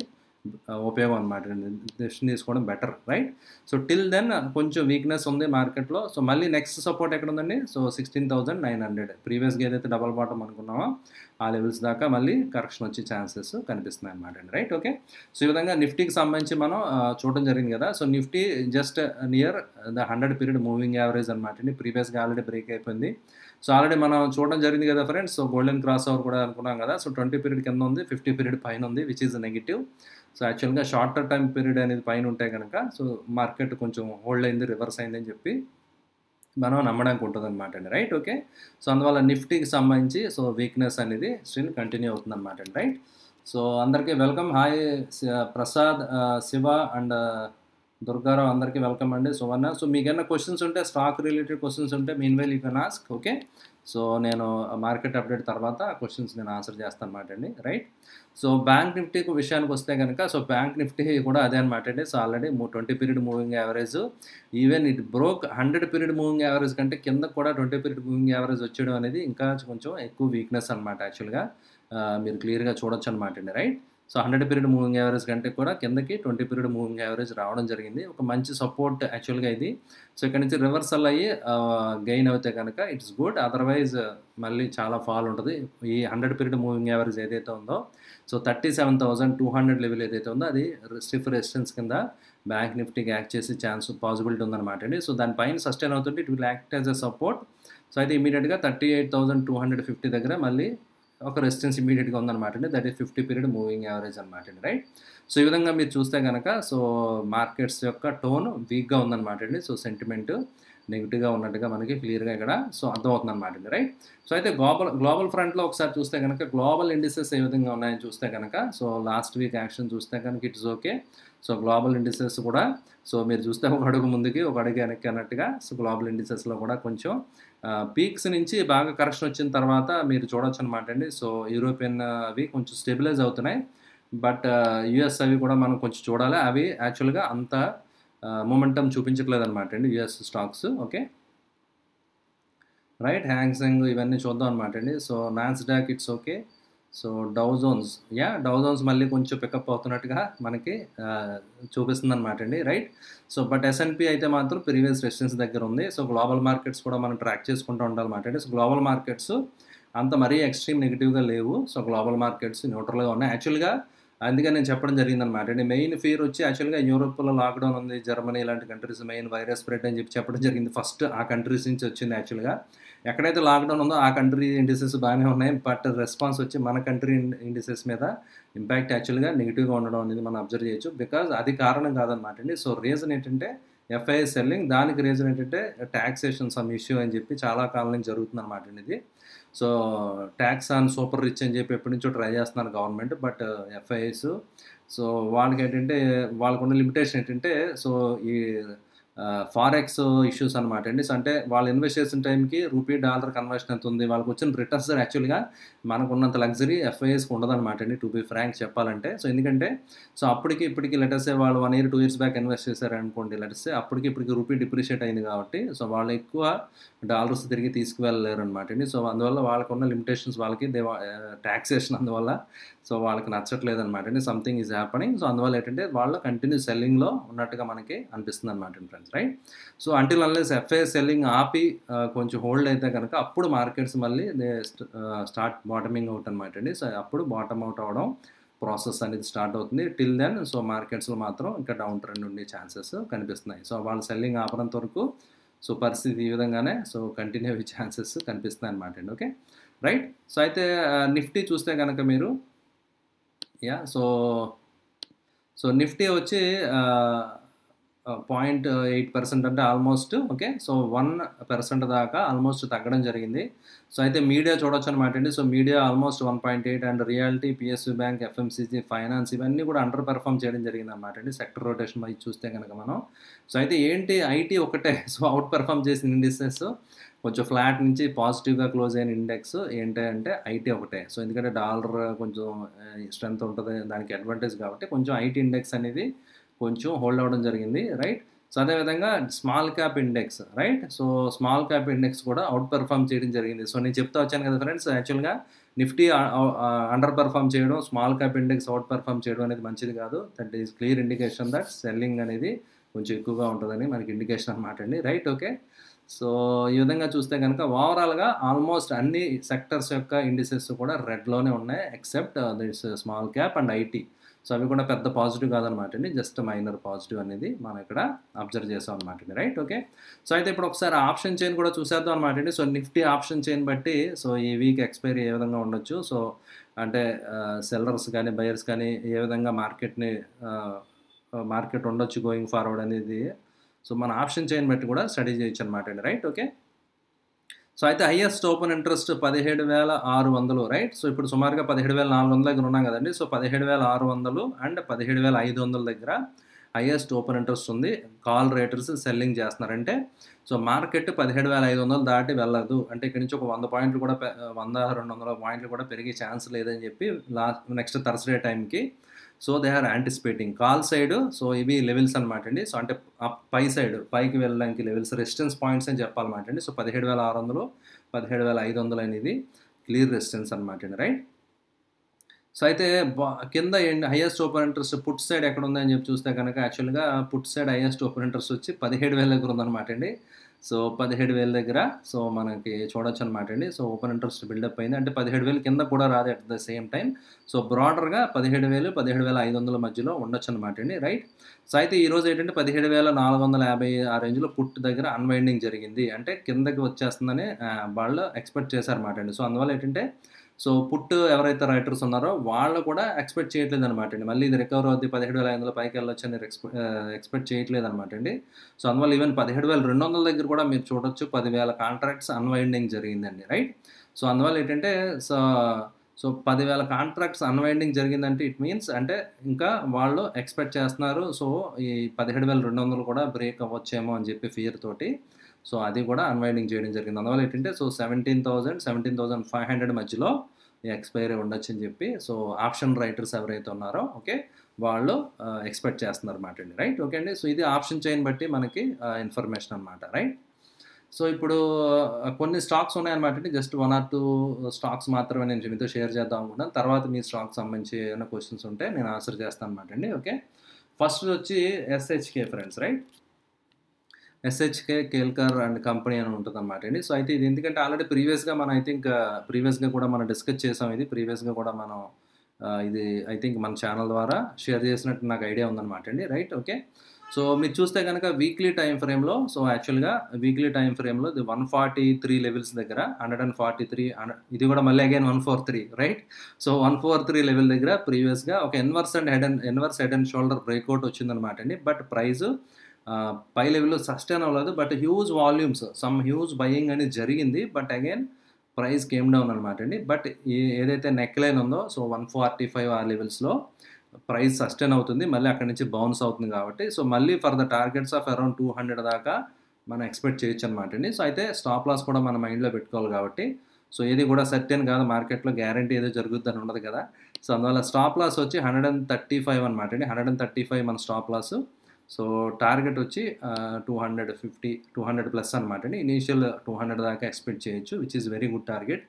ఉపయోగం అనమాట డెసిషన్ తీసుకోవడం better right so till then కొంచెం వీక్నెస్ ఉంది మార్కెట్లో సో మళ్ళీ నెక్స్ట్ సపోర్ట్ ఎక్కడ ఉందండి so sixteen thousand nine hundred ప్రీవియస్గా ఏదైతే డబల్ బాటం అనుకున్నామో ఆ లెవెల్స్ దాకా మళ్ళీ కరెక్షన్ వచ్చే ఛాన్సెస్ కనిపిస్తున్నాయి అనమాట అండి రైట్ ఓకే సో ఈ విధంగా నిఫ్టీకి సంబంధించి మనం చూడడం జరిగింది కదా so Nifty just near the hundred period moving average అనమాట అండి ప్రీవియస్గా ఆల్రెడీ బ్రేక్ అయిపోయింది సో ఆల్రెడీ మనం చూడడం జరిగింది కదా friends so golden crossover కూడా అనుకున్నాం కదా సో ట్వంటీ పీరియడ్ కింద ఉంది ఫిఫ్టీ పీరియడ్ పైన ఉంది విచ్ ఈజ్ నెగిటివ్ సో యాక్చువల్గా షార్టర్ టైం పీరియడ్ అనేది పైన ఉంటే కనుక సో మార్కెట్ కొంచెం హోల్డ్ అయింది రివర్స్ అయింది అని చెప్పి మనం నమ్మడానికి ఉంటుంది అనమాట అండి రైట్ ఓకే సో అందువల్ల నిఫ్టీకి సంబంధించి సో వీక్నెస్ అనేది స్టిల్ కంటిన్యూ అవుతుంది అనమాట అండి రైట్ సో అందరికీ welcome hi Prasad Shiva and Durgarao అందరికీ వెల్కమ్ అండి సువర్ణ సో మీకు ఏమైనా క్వశ్చన్స్ ఉంటే స్టాక్ రిలేటెడ్ క్వశ్చన్స్ ఉంటే mean well you can ask okay so నేను మార్కెట్ అప్డేట్ తర్వాత ఆ క్వశ్చన్స్ నేను ఆన్సర్ చేస్తాను అనమాట అండి రైట్ సో బ్యాంక్ నిఫ్టీ విషయానికి వస్తే కనుక సో బ్యాంక్ నిఫ్టీ కూడా అదే అనమాట అండి so already twenty period moving average even it broke hundred period moving average కంటే కింద కూడా ట్వంటీ పీరియడ్ మూవింగ్ యావరేజ్ వచ్చేయడం అనేది ఇంకా కొంచెం ఎక్కువ వీక్నెస్ అనమాట యాక్చువల్గా మీరు క్లియర్గా చూడొచ్చు అనమాట అండి right so hundred period moving average కంటే కూడా కిందకి ట్వంటీ పీరియడ్ మూవింగ్ యావరేజ్ రావడం జరిగింది ఒక మంచి సపోర్ట్ యాక్చువల్గా ఇది సో ఇక్కడ నుంచి రివర్సల్ అయ్యి గెయిన్ అవుతే కనుక ఇట్స్ గుడ్ అదర్వైజ్ మళ్ళీ చాలా ఫాల్ ఉంటుంది ఈ హండ్రెడ్ పీరియడ్ మూవింగ్ యావరేజ్ ఏదైతే ఉందో so thirty seven thousand two hundred level ఏదైతే ఉందో అది స్టిఫ్ రెసిస్టెన్స్ కింద బ్యాంక్ నిఫ్టీకి యాక్ట్ చేసే ఛాన్స్ పాసిబిలిటీ ఉందన్నమాట అండి సో దానిపైన సస్టైన్ అవుతుంటే it will act as a support so అయితే ఇమీడియట్గా thirty eight thousand two hundred fifty దగ్గర మళ్ళీ ఒక రెసిస్టెన్స్ ఇమీడియట్గా ఉందన్నమాట అండి that is fifty period moving average అనమాట అండి రైట్ సో ఈ విధంగా మీరు చూస్తే కనుక సో మార్కెట్స్ యొక్క టోన్ వీక్గా ఉందన్నమాట అండి సో సెంటిమెంట్ నెగిటివ్గా ఉన్నట్టుగా మనకి క్లియర్గా ఇక్కడ సో అర్థమవుతుంది అనమాట అండి రైట్ సో అయితే గ్లోబల్ గ్లోబల్ ఫ్రంట్లో ఒకసారి చూస్తే కనుక గ్లోబల్ ఇండిసెస్ ఏ విధంగా ఉన్నాయని చూస్తే కనుక సో లాస్ట్ వీక్ యాక్షన్ చూస్తే కనుక it's okay so global indices కూడా సో మీరు చూస్తే ఒక అడుగు ముందుకి ఒక అడుగు వెనక్కి అన్నట్టుగా సో గ్లోబల్ ఇండిసెస్లో కూడా కొంచెం పీక్స్ నుంచి బాగా కరెక్షన్ వచ్చిన తర్వాత మీరు చూడొచ్చు అనమాట అండి సో యూరోపియన్ అవి కొంచెం స్టెబిలైజ్ అవుతున్నాయి బట్ యుఎస్ అవి కూడా మనం కొంచెం చూడాలి అవి యాక్చువల్గా అంత మూమెంటం చూపించట్లేదు అనమాట అండి US stocks okay right Hang Seng ఇవన్నీ చూద్దాం అనమాట అండి so DAX it's okay so Dow Jones ya Dow Jones మళ్ళీ కొంచెం పికప్ అవుతున్నట్టుగా మనకి చూపిస్తుంది అనమాట అండి రైట్ సో బట్ ఎస్ఎన్పి అయితే మాత్రం ప్రీవియస్ రెసిడెన్స్ దగ్గర ఉంది సో గ్లోబల్ మార్కెట్స్ కూడా మనం ట్రాక్ చేసుకుంటూ ఉండాలన్నమాట అండి సో గ్లోబల్ మార్కెట్స్ అంత మరీ ఎక్స్ట్రీమ్ నెగిటివ్గా లేవు సో గ్లోబల్ మార్కెట్స్ న్యూట్రల్గా ఉన్నాయి యాక్చువల్గా అందుకని నేను చెప్పడం జరిగిందనమాట అండి మెయిన్ ఫీర్ వచ్చి యాక్చువల్గా యూరోప్లో లాక్డౌన్ ఉంది జర్మనీ ఇలాంటి కంట్రీస్ మెయిన్ వైరస్ స్ప్రెడ్ అని చెప్పి చెప్పడం జరిగింది ఫస్ట్ ఆ కంట్రీస్ నుంచి వచ్చింది యాక్చువల్గా ఎక్కడైతే లాక్డౌన్ ఉందో ఆ కంట్రీ ఇండిసెస్ బాగానే ఉన్నాయి బట్ రెస్పాన్స్ వచ్చి మన కంట్రీ ఇండిసెస్ మీద ఇంపాక్ట్ యాక్చువల్గా నెగిటివ్గా ఉండడం అనేది మనం అబ్జర్వ్ చేయొచ్చు బికాజ్ అది కారణం కాదనమాట అండి సో రీజన్ ఏంటంటే ఎఫ్ఐఐ సెల్లింగ్ దానికి రీజన్ ఏంటంటే ట్యాక్సేషన్ సమ్ ఇష్యూ అని చెప్పి చాలా కాలం నుంచి జరుగుతుంది అనమాట ఇది so tax on super rich అని చెప్పి ఎప్పటి నుంచో ట్రై చేస్తున్నారు గవర్నమెంట్ బట్ ఎఫ్ఐఎస్ సో వాళ్ళకి ఏంటంటే వాళ్ళకున్న లిమిటేషన్ ఏంటంటే సో ఈ ఫారెక్స్ ఇష్యూస్ అనమాట అండి అంటే వాళ్ళు ఇన్వెస్ట్ చేసిన టైంకి రూపీ డాలర్ కన్వర్షన్ ఎంత ఉంది వాళ్ళకి వచ్చిన రిటర్న్స్ యాక్చువల్గా మనకు ఉన్నంత లగ్జరీ ఎఫ్ఐఎస్కి అనమాట అండి టు బీ ఫ్రాంక్ చెప్పాలంటే సో ఎందుకంటే సో అప్పటికి ఇప్పటికి లెటర్సే వాళ్ళు one year two years back invest చేశారనుకోండి లెటర్సే అప్పటికి ఇప్పటికి రూపీ డిప్రిషియేట్ అయింది కాబట్టి సో వాళ్ళు ఎక్కువ డాలర్స్ తిరిగి తీసుకువెళ్ళలేరు అనమాట అండి సో అందువల్ల వాళ్ళకు ఉన్న లిమిటేషన్స్ వాళ్ళకి దే ట్యాక్సేషన్ అందువల్ల సో వాళ్ళకి నచ్చట్లేదు అనమాట అండి సంథింగ్ ఈజ్ హ్యాపనింగ్ సో అందువల్ల ఏంటంటే వాళ్ళు కంటిన్యూ సెల్లింగ్లో ఉన్నట్టుగా మనకి అనిపిస్తుంది అనమాట friends right so until unless FA selling ఆపి uh, కొంచెం హోల్డ్ అయితే కనుక అప్పుడు మార్కెట్స్ మళ్ళీ దే స్టార్ట్ బాటమింగ్ అవుట్ అనమాట అండి సో అప్పుడు బాటమ్ అవుట్ అవడం ప్రాసెస్ అనేది స్టార్ట్ అవుతుంది టిల్ దెన్ సో మార్కెట్స్లో మాత్రం ఇంకా డౌన్ ట్రెండ్ ఉండే ఛాన్సెస్ కనిపిస్తున్నాయి సో వాళ్ళు సెల్లింగ్ ఆపడంత వరకు సో పరిస్థితి ఈ విధంగానే సో కంటిన్యూ అయ్యే ఛాన్సెస్ కనిపిస్తున్నాయి అనమాట అండి ఓకే రైట్ సో అయితే నిఫ్టీ uh, చూస్తే కనుక మీరు యా సో సో నిఫ్టీ వచ్చి uh, పాయింట్ ఎయిట్ పర్సెంట్ అంటే almost okay so one percent దాకా ఆల్మోస్ట్ తగ్గడం జరిగింది సో అయితే మీడియా చూడొచ్చు అనమాట అండి so media almost one point eight and reality PSU bank FMCG finance ఇవన్నీ కూడా అండర్ పెర్ఫామ్ చేయడం జరిగింది అనమాట అండి సెక్టర్ రొటేషన్ వైజ్ చూస్తే కనుక మనం సో అయితే ఏంటి ఐటీ ఒకటే సో అవుట్ పెర్ఫామ్ చేసిన ఇండిసెస్ కొంచెం ఫ్లాట్ నుంచి పాజిటివ్గా క్లోజ్ అయిన ఇండెక్స్ ఏంటి అంటే ఐటీ ఒకటే సో ఎందుకంటే డాలర్ కొంచెం స్ట్రెంత్ ఉంటుంది దానికి అడ్వాంటేజ్ కాబట్టి కొంచెం ఐటీ ఇండెక్స్ అనేది కొంచెం హోల్డ్ అవ్వడం జరిగింది రైట్ సో అదేవిధంగా small cap index right so small cap index కూడా అవుట్ పెర్ఫామ్ చేయడం జరిగింది సో నేను చెప్తా వచ్చాను కదా ఫ్రెండ్స్ యాక్చువల్గా నిఫ్టీ అండర్ పెర్ఫామ్ చేయడం small cap index outperform చేయడం అనేది మంచిది కాదు that is clear indication that selling అనేది కొంచెం ఎక్కువగా ఉంటుందని మనకి ఇండికేషన్ అనమాట అండి రైట్ ఓకే సో ఈ విధంగా చూస్తే కనుక ఓవరాల్గా ఆల్మోస్ట్ అన్ని సెక్టర్స్ యొక్క ఇండిసెస్ కూడా రెడ్లోనే ఉన్నాయి except that's small cap and IT so అవి కూడా పెద్ద పాజిటివ్ కాదనమాట అండి జస్ట్ మైనర్ పాజిటివ్ అనేది మనం ఇక్కడ అబ్జర్వ్ చేసాం అనమాట అండి రైట్ ఓకే సో అయితే ఇప్పుడు ఒకసారి ఆప్షన్ చైన్ కూడా చూసేద్దాం అనమాట అండి సో నిఫ్టీ ఆప్షన్ చైన్ బట్టి సో ఈ వీక్ ఎక్స్పైరీ ఏ విధంగా ఉండొచ్చు సో అంటే సెల్లర్స్ కానీ బయర్స్ కానీ ఏ విధంగా మార్కెట్ని మార్కెట్ ఉండొచ్చు గోయింగ్ ఫార్వర్డ్ అనేది సో మన ఆప్షన్ చైన్ బట్టి కూడా స్టడీ చేయొచ్చు అనమాట అండి రైట్ ఓకే సో అయితే హైయెస్ట్ ఓపెన్ ఇంట్రెస్ట్ పదిహేడు వేల ఆరు వందలు రైట్ సో ఇప్పుడు సుమారుగా పదిహేడు వేల నాలుగు వందల దగ్గర ఉన్నాం కదండి సో పదిహేడు వేల ఆరు వందలు అండ్ పదిహేడు వేల ఐదు వందల దగ్గర హైయెస్ట్ ఓపెన్ ఇంట్రెస్ట్ ఉంది కాల్ రేటర్స్ సెల్లింగ్ చేస్తున్నారంటే సో మార్కెట్ పదిహేడు వేల ఐదు వందలు దాటి వెళ్ళదు అంటే ఇక్కడి నుంచి ఒక వంద పాయింట్లు కూడా వంద రెండు వందల పాయింట్లు కూడా పెరిగే ఛాన్స్ లేదని చెప్పి లాస్ట్ నెక్స్ట్ థర్స్డే టైంకి so they are anticipating call side so ఇవి లెవెల్స్ అనమాట అండి సో అంటే పై సైడ్ పైకి వెళ్ళడానికి లెవెల్స్ రెసిస్టెన్స్ పాయింట్స్ అని చెప్పాలన్నమాట అండి సో పదిహేడు వేల ఆరు వందలు పదిహేడు వేల ఐదు వందలు అనేది క్లియర్ రెసిస్టెన్స్ అనమాట అండి రైట్ సో అయితే కింద highest open interest put side ఎక్కడ ఉందని చెప్పి చూస్తే కనుక యాక్చువల్గా put side highest open interest వచ్చి పదిహేడు వేల దగ్గర ఉందన్నమాట అండి సో పదిహేడు వేల దగ్గర సో మనకి చూడొచ్చు అనమాట అండి సో ఓపెన్ ఇంట్రెస్ట్ బిల్డప్ అయింది అంటే పదిహేడు వేలు కింద కూడా రాదు at the same time so బ్రాడర్గా పదిహేడు వేలు పదిహేడు వేల ఐదు వందల మధ్యలో ఉండొచ్చు అనమాట అండి రైట్ సో అయితే ఈరోజు ఏంటంటే పదిహేడు వేల నాలుగు వందల యాభై ఆ రేంజ్లో పుట్టు దగ్గర అన్వైండింగ్ జరిగింది అంటే కిందకి వచ్చేస్తుందని వాళ్ళు ఎక్స్పెక్ట్ చేశారన్నమాట అండి సో అందువల్ల ఏంటంటే సో పుట్ ఎవరైతే రైటర్స్ ఉన్నారో వాళ్ళు కూడా ఎక్స్పెక్ట్ చేయట్లేదు అనమాట అండి మళ్ళీ ఇది రికవర్ అవుతుంది పదిహేడు వేల ఐదు వందల పైకి వెళ్ళొచ్చు అని ఎక్స్పెక్ట్ చేయట్లేదు అనమాట అండి సో అందువల్ల ఈవెన్ పదిహేడు వేల రెండు వందల దగ్గర కూడా మీరు చూడొచ్చు పదివేల కాంట్రాక్ట్స్ అన్వైండింగ్ జరిగిందండి రైట్ సో అందువల్ల ఏంటంటే సో సో పదివేల కాంట్రాక్ట్స్ అన్వైండింగ్ జరిగిందంటే ఇట్ మీన్స్ అంటే ఇంకా వాళ్ళు ఎక్స్పెక్ట్ చేస్తున్నారు సో ఈ పదిహేడు వేల రెండు వందలు కూడా బ్రేక్ అవ్వచ్చేమో అని చెప్పి ఫియర్ తోటి సో అది కూడా అన్వైండింగ్ చేయడం జరిగింది అందువల్ల ఏంటంటే so seventeen thousand seventeen thousand five hundred మధ్యలో ఎక్స్పైర్ ఉండొచ్చు అని చెప్పి సో ఆప్షన్ రైటర్స్ ఎవరైతే ఉన్నారో ఓకే వాళ్ళు ఎక్స్పెక్ట్ చేస్తున్నారు అనమాట అండి రైట్ ఓకే అండి సో ఇది ఆప్షన్ చైన్ బట్టి మనకి ఇన్ఫర్మేషన్ అనమాట రైట్ సో ఇప్పుడు కొన్ని స్టాక్స్ ఉన్నాయన్నమాట అండి just one or two stocks మాత్రమే నేను మీతో షేర్ చేద్దాం అనుకుంటాను తర్వాత మీ స్టాక్ సంబంధించి ఏమైనా క్వశ్చన్స్ ఉంటే నేను ఆన్సర్ చేస్తాను అనమాట అండి ఓకే ఫస్ట్ వచ్చి SHK friends right SHK Kelkar and company అని ఉంటుంది అనమాట అండి సో అయితే ఇది ఎందుకంటే ఆల్రెడీ ప్రీవియస్గా మనం ఐ థింక్ ప్రీవియస్గా కూడా మనం డిస్కస్ చేసాం ఇది ప్రీవియస్గా కూడా మనం ఇది ఐ థింక్ మన ఛానల్ ద్వారా షేర్ చేసినట్టు నాకు ఐడియా ఉందన్నమాట అండి రైట్ ఓకే సో మీరు చూస్తే కనుక వీక్లీ టైం ఫ్రేమ్లో సో యాక్చువల్గా వీక్లీ టైం ఫ్రేమ్లో ఇది వన్ ఫార్టీ త్రీ లెవెల్స్ దగ్గర హండ్రెడ్ అండ్ ఫార్టీ త్రీ ఇది కూడా మళ్ళీ again one four three right so one four three level దగ్గర ప్రీవియస్గా ఒక inverse and head and inverse head and shoulder breakout వచ్చిందనమాట అండి బట్ ప్రైజు పై లెవెల్లో సస్టైన్ అవ్వలేదు but huge volumes some huge buying అనేది జరిగింది but again price came down అనమాట అండి బట్ ఏదైతే నెక్ లైన్ ఉందో సో వన్ ఫార్టీ ఫైవ్ ఆ లెవెల్స్లో ప్రైస్ సస్టైన్ అవుతుంది మళ్ళీ అక్కడి నుంచి బౌన్స్ అవుతుంది కాబట్టి సో మళ్ళీ for the targets of around two hundred దాకా మనం ఎక్స్పెక్ట్ చేయొచ్చు అనమాట అండి సో అయితే స్టాప్ లాస్ కూడా మన మైండ్లో పెట్టుకోవాలి కాబట్టి సో ఏది కూడా సర్టెన్ కాదు మార్కెట్లో గ్యారంటీ ఏదో జరుగుద్ది అని ఉండదు కదా సో అందువల్ల స్టాప్ లాస్ వచ్చి హండ్రెడ్ అండ్ థర్టీ ఫైవ్ అనమాట అండి హండ్రెడ్ అండ్ థర్టీ ఫైవ్ మన స్టాప్ లాస్ సో టార్గెట్ వచ్చి two hundred fifty two hundred plus అనమాట అండి ఇనీషియల్ టూ హండ్రెడ్ దాకా ఎక్స్పెక్ట్ చేయొచ్చు which is very good target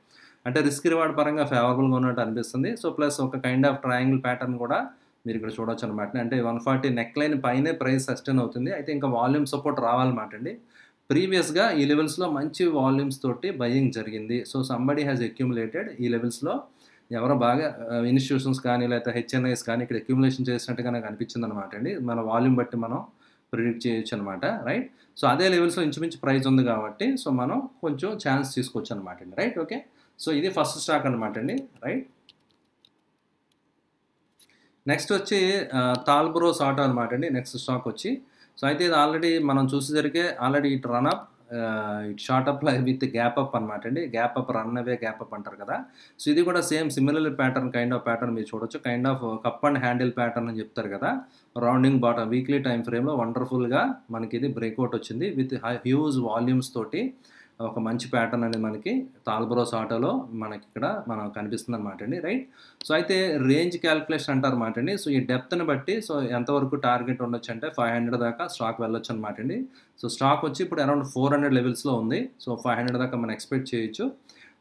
అంటే రిస్క్ రివార్డ్ పరంగా ఫేవరబుల్గా ఉన్నట్టు అనిపిస్తుంది సో ప్లస్ ఒక కైండ్ ఆఫ్ ట్రయాంగిల్ ప్యాటర్న్ కూడా మీరు ఇక్కడ చూడొచ్చు అనమాట అంటే వన్ ఫార్టీ నెక్ లైన్ పైనే ప్రైస్ సస్టైన్ అవుతుంది అయితే ఇంకా వాల్యూమ్ సపోర్ట్ రావాలన్నమాట అండి ప్రీవియస్గా ఈ లెవెల్స్లో మంచి వాల్యూమ్స్ తోటి బయ్యింగ్ జరిగింది సో సంబడి హ్యాస్ అక్యుములేటెడ్ ఈ లెవెల్స్లో ఎవరో బాగా ఇన్స్టిట్యూషన్స్ కానీ లేకపోతే హెచ్ఎన్ఐస్ కానీ ఇక్కడ అక్యుములేషన్ చేసినట్టుగా నాకు అనిపించింది అనమాట అండి మన వాల్యూమ్ బట్టి మనం ప్రిడిక్ట్ చేయొచ్చు అనమాట రైట్ సో అదే లెవెల్స్లో ఇంచుమించు ప్రైస్ ఉంది కాబట్టి సో మనం కొంచెం ఛాన్స్ తీసుకోవచ్చు అనమాట అండి రైట్ ఓకే సో ఇది ఫస్ట్ స్టాక్ అనమాట అండి రైట్ నెక్స్ట్ వచ్చి తాల్బ్రోస్ ఆటో అనమాట అండి నెక్స్ట్ స్టాక్ వచ్చి సో అయితే ఇది ఆల్రెడీ మనం చూసేసరికి ఆల్రెడీ ఇటు run up it shot up with gap up అనమాట అండి gap up run away gap up అంటారు కదా సో ఇది కూడా same similar pattern kind of pattern మీరు చూడొచ్చు kind of cup and handle pattern అని చెప్తారు కదా రౌండింగ్ బాటమ్ వీక్లీ టైం ఫ్రేమ్లో వండర్ఫుల్గా మనకి ఇది బ్రేక్అవుట్ వచ్చింది విత్ హ్యూజ్ వాల్యూమ్స్ తోటి ఒక మంచి ప్యాటర్న్ అనేది మనకి తాల్బరోస్ ఆటోలో మనకి ఇక్కడ మనం కనిపిస్తుంది అనమాట అండి రైట్ సో అయితే రేంజ్ క్యాల్కులేషన్ అంటారు అండి సో ఈ డెప్త్ని బట్టి సో ఎంతవరకు టార్గెట్ ఉండొచ్చు అంటే ఫైవ్ హండ్రెడ్ దాకా స్టాక్ వెళ్ళొచ్చు అనమాట అండి సో స్టాక్ వచ్చి ఇప్పుడు అరౌండ్ ఫోర్ హండ్రెడ్ లెవెల్స్లో ఉంది సో ఫైవ్ హండ్రెడ్ దాకా మనం ఎక్స్పెక్ట్ చేయొచ్చు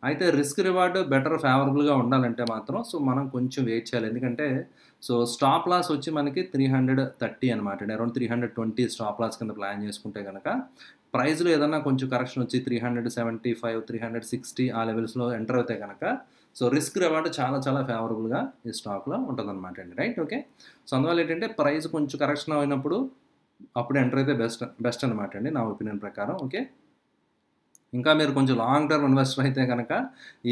అయితే రిస్క్ రివార్డ్ బెటర్ ఫేవరబుల్గా ఉండాలంటే మాత్రం సో మనం కొంచెం వెయిట్ చేయాలి ఎందుకంటే సో స్టాప్ లాస్ వచ్చి మనకి త్రీ హండ్రెడ్ థర్టీ అనమాట around three hundred twenty stop loss కింద ప్లాన్ చేసుకుంటే కనుక ప్రైస్లో ఏదన్నా కొంచెం కరెక్షన్ వచ్చి three hundred seventy five three hundred sixty ఆ లెవెల్స్లో ఎంటర్ అవుతాయి కనుక సో రిస్క్ రివార్డ్ చాలా చాలా ఫేవరబుల్గా ఈ స్టాక్లో ఉంటుందన్నమాట అండి రైట్ ఓకే సో అందువల్ల ఏంటంటే ప్రైస్ కొంచెం కరెక్షన్ అయినప్పుడు అప్పుడు ఎంటర్ అయితే బెస్ట్ బెస్ట్ అనమాట అండి నా ఒపీనియన్ ప్రకారం ఓకే ఇంకా మీరు కొంచెం లాంగ్ టర్మ్ ఇన్వెస్టర్ అయితే కనుక